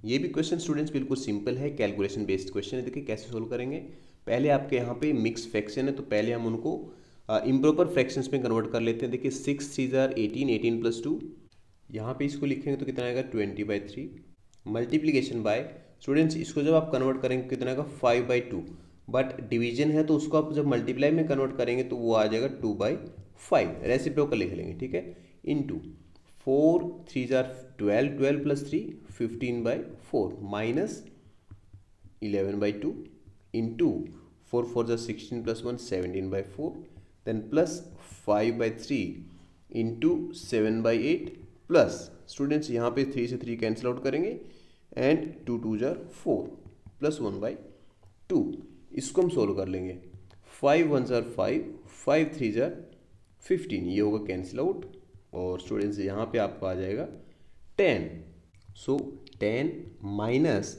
ये भी क्वेश्चन स्टूडेंट्स बिल्कुल सिंपल है कैलकुलेशन बेस्ड क्वेश्चन है देखिए कैसे सोल्व करेंगे पहले आपके यहाँ पे मिक्स फैक्शन है तो पहले हम उनको इम्प्रॉपर फ्रैक्शंस में कन्वर्ट कर लेते हैं देखिए सिक्स थ्री ज़ार एटीन एटीन प्लस टू यहाँ पर इसको लिखेंगे तो कितना आएगा twenty by three multiplication by students इसको जब आप कन्वर्ट करेंगे कितना आएगा five by two but division है तो उसको आप जब मल्टीप्लाई में कन्वर्ट करेंगे तो वो आ जाएगा टू बाई फाइव रेसिप्रोकल लिख लेंगे ठीक है इन टू फोर थ्री जार twelve twelve plus three fifteen by four minus eleven by two into four four जार sixteen plus one seventeen by four then plus 5 by 3 into seven by eight plus students यहाँ पे three से three cancel out करेंगे two two टू जार four plus one by two इसको हम solve कर लेंगे फाइव वन जार five five three jar fifteen ये होगा कैंसिल आउट और स्टूडेंट्स यहाँ पे आपका आ जाएगा ten so ten minus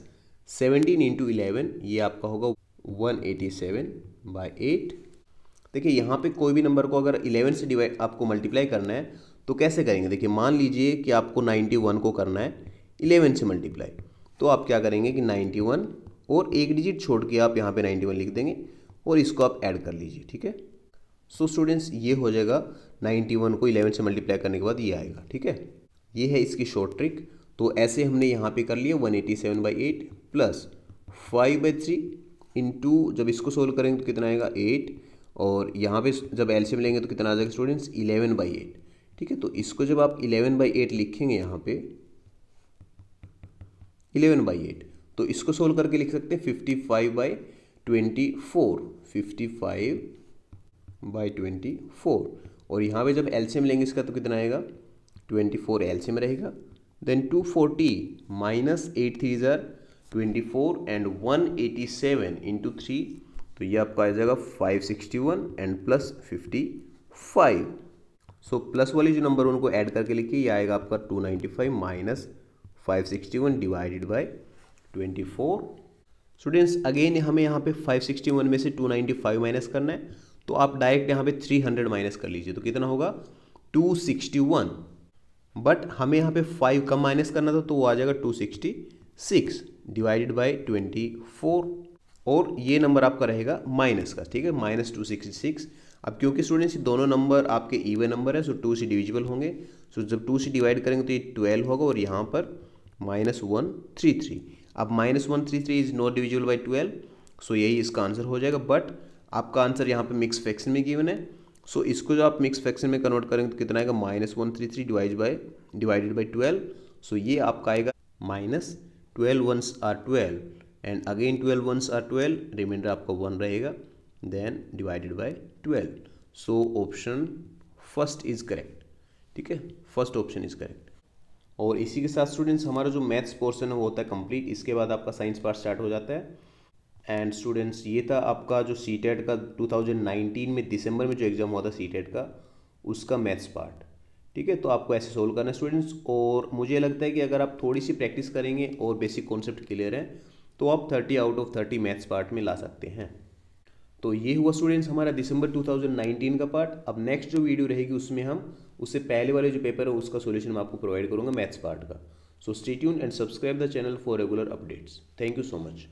seventeen into eleven ये आपका होगा one eighty seven by eight देखिए यहाँ पे कोई भी नंबर को अगर 11 से डिवाइड आपको मल्टीप्लाई करना है तो कैसे करेंगे देखिए मान लीजिए कि आपको 91 को करना है 11 से मल्टीप्लाई तो आप क्या करेंगे कि 91 और एक डिजिट छोड़ के आप यहाँ पे 91 लिख देंगे और इसको आप ऐड कर लीजिए ठीक है सो स्टूडेंट्स ये हो जाएगा 91 को 11 से मल्टीप्लाई करने के बाद ये आएगा ठीक है ये है इसकी शॉर्ट ट्रिक तो ऐसे हमने यहाँ पर कर लिया one eighty seven by eight plus five by three जब इसको सोल्व करेंगे तो कितना आएगा एट और यहाँ पे जब एलसीएम लेंगे तो कितना आ जाएगा स्टूडेंट्स इलेवन बाई एट ठीक है तो इसको जब आप इलेवन बाई एट लिखेंगे यहाँ पे इलेवन बाई एट तो इसको सोल्व करके लिख सकते हैं fifty five by twenty four fifty five by twenty four और यहाँ पे जब एलसीएम लेंगे इसका तो कितना आएगा ट्वेंटी फोर एलसीएम रहेगा then two forty minus eight three जर twenty four and one eighty seven into three तो ये आपका आ जाएगा five sixty one and plus fifty five so plus वाली जो नंबर उनको ऐड करके लिखिए ये आएगा आपका two ninety five minus five sixty one divided by twenty four students again हमें यहाँ पे 561 में से 295 माइनस करना है तो आप डायरेक्ट यहाँ पे 300 माइनस कर लीजिए तो कितना होगा 261 बट हमें यहाँ पे 5 कम माइनस करना था तो वो आ जाएगा 266 डिवाइडेड बाय 24 और ये नंबर आपका रहेगा माइनस का ठीक है माइनस टू सिक्सटी सिक्स अब क्योंकि स्टूडेंट्स ये दोनों नंबर आपके ईवन नंबर है सो टू से डिविजिबल होंगे सो जब टू से डिवाइड करेंगे तो ये ट्वेल्व होगा और यहाँ पर माइनस वन थ्री थ्री अब minus one three three is not divisible by twelve so यही इसका आंसर हो जाएगा बट आपका आंसर यहाँ पर मिक्स फैक्शन में गिवन है सो so, इसको जो आप मिक्स फैक्शन में कन्वर्ट करेंगे तो कितना आएगा minus one three three divide by divided by twelve so ये आपका आएगा minus twelve ones are twelve and again twelve ones are twelve reminder आपका वन रहेगा then divided by twelve so option first is correct ठीक है first option is correct और इसी के साथ स्टूडेंट्स हमारा जो मैथ्स पोर्सन है वो होता है कंप्लीट इसके बाद आपका साइंस पार्ट स्टार्ट हो जाता है एंड स्टूडेंट्स ये था आपका जो सी टेट e का 2019 में दिसंबर में जो एग्ज़ाम हुआ था सी टेट e का उसका मैथ्स पार्ट ठीक है तो आपको ऐसे सोल्व करना है स्टूडेंट्स और मुझे लगता है कि अगर आप थोड़ी सी प्रैक्टिस करेंगे और बेसिक कॉन्सेप्ट क्लियर है तो आप 30 आउट ऑफ 30 मैथ्स पार्ट में ला सकते हैं तो ये हुआ स्टूडेंट्स हमारा दिसंबर 2019 का पार्ट अब नेक्स्ट जो वीडियो रहेगी उसमें हम उससे पहले वाले जो पेपर है उसका सोल्यूशन मैं आपको प्रोवाइड करूँगा मैथ्स पार्ट का so stay tuned and subscribe the channel for regular updates thank you so much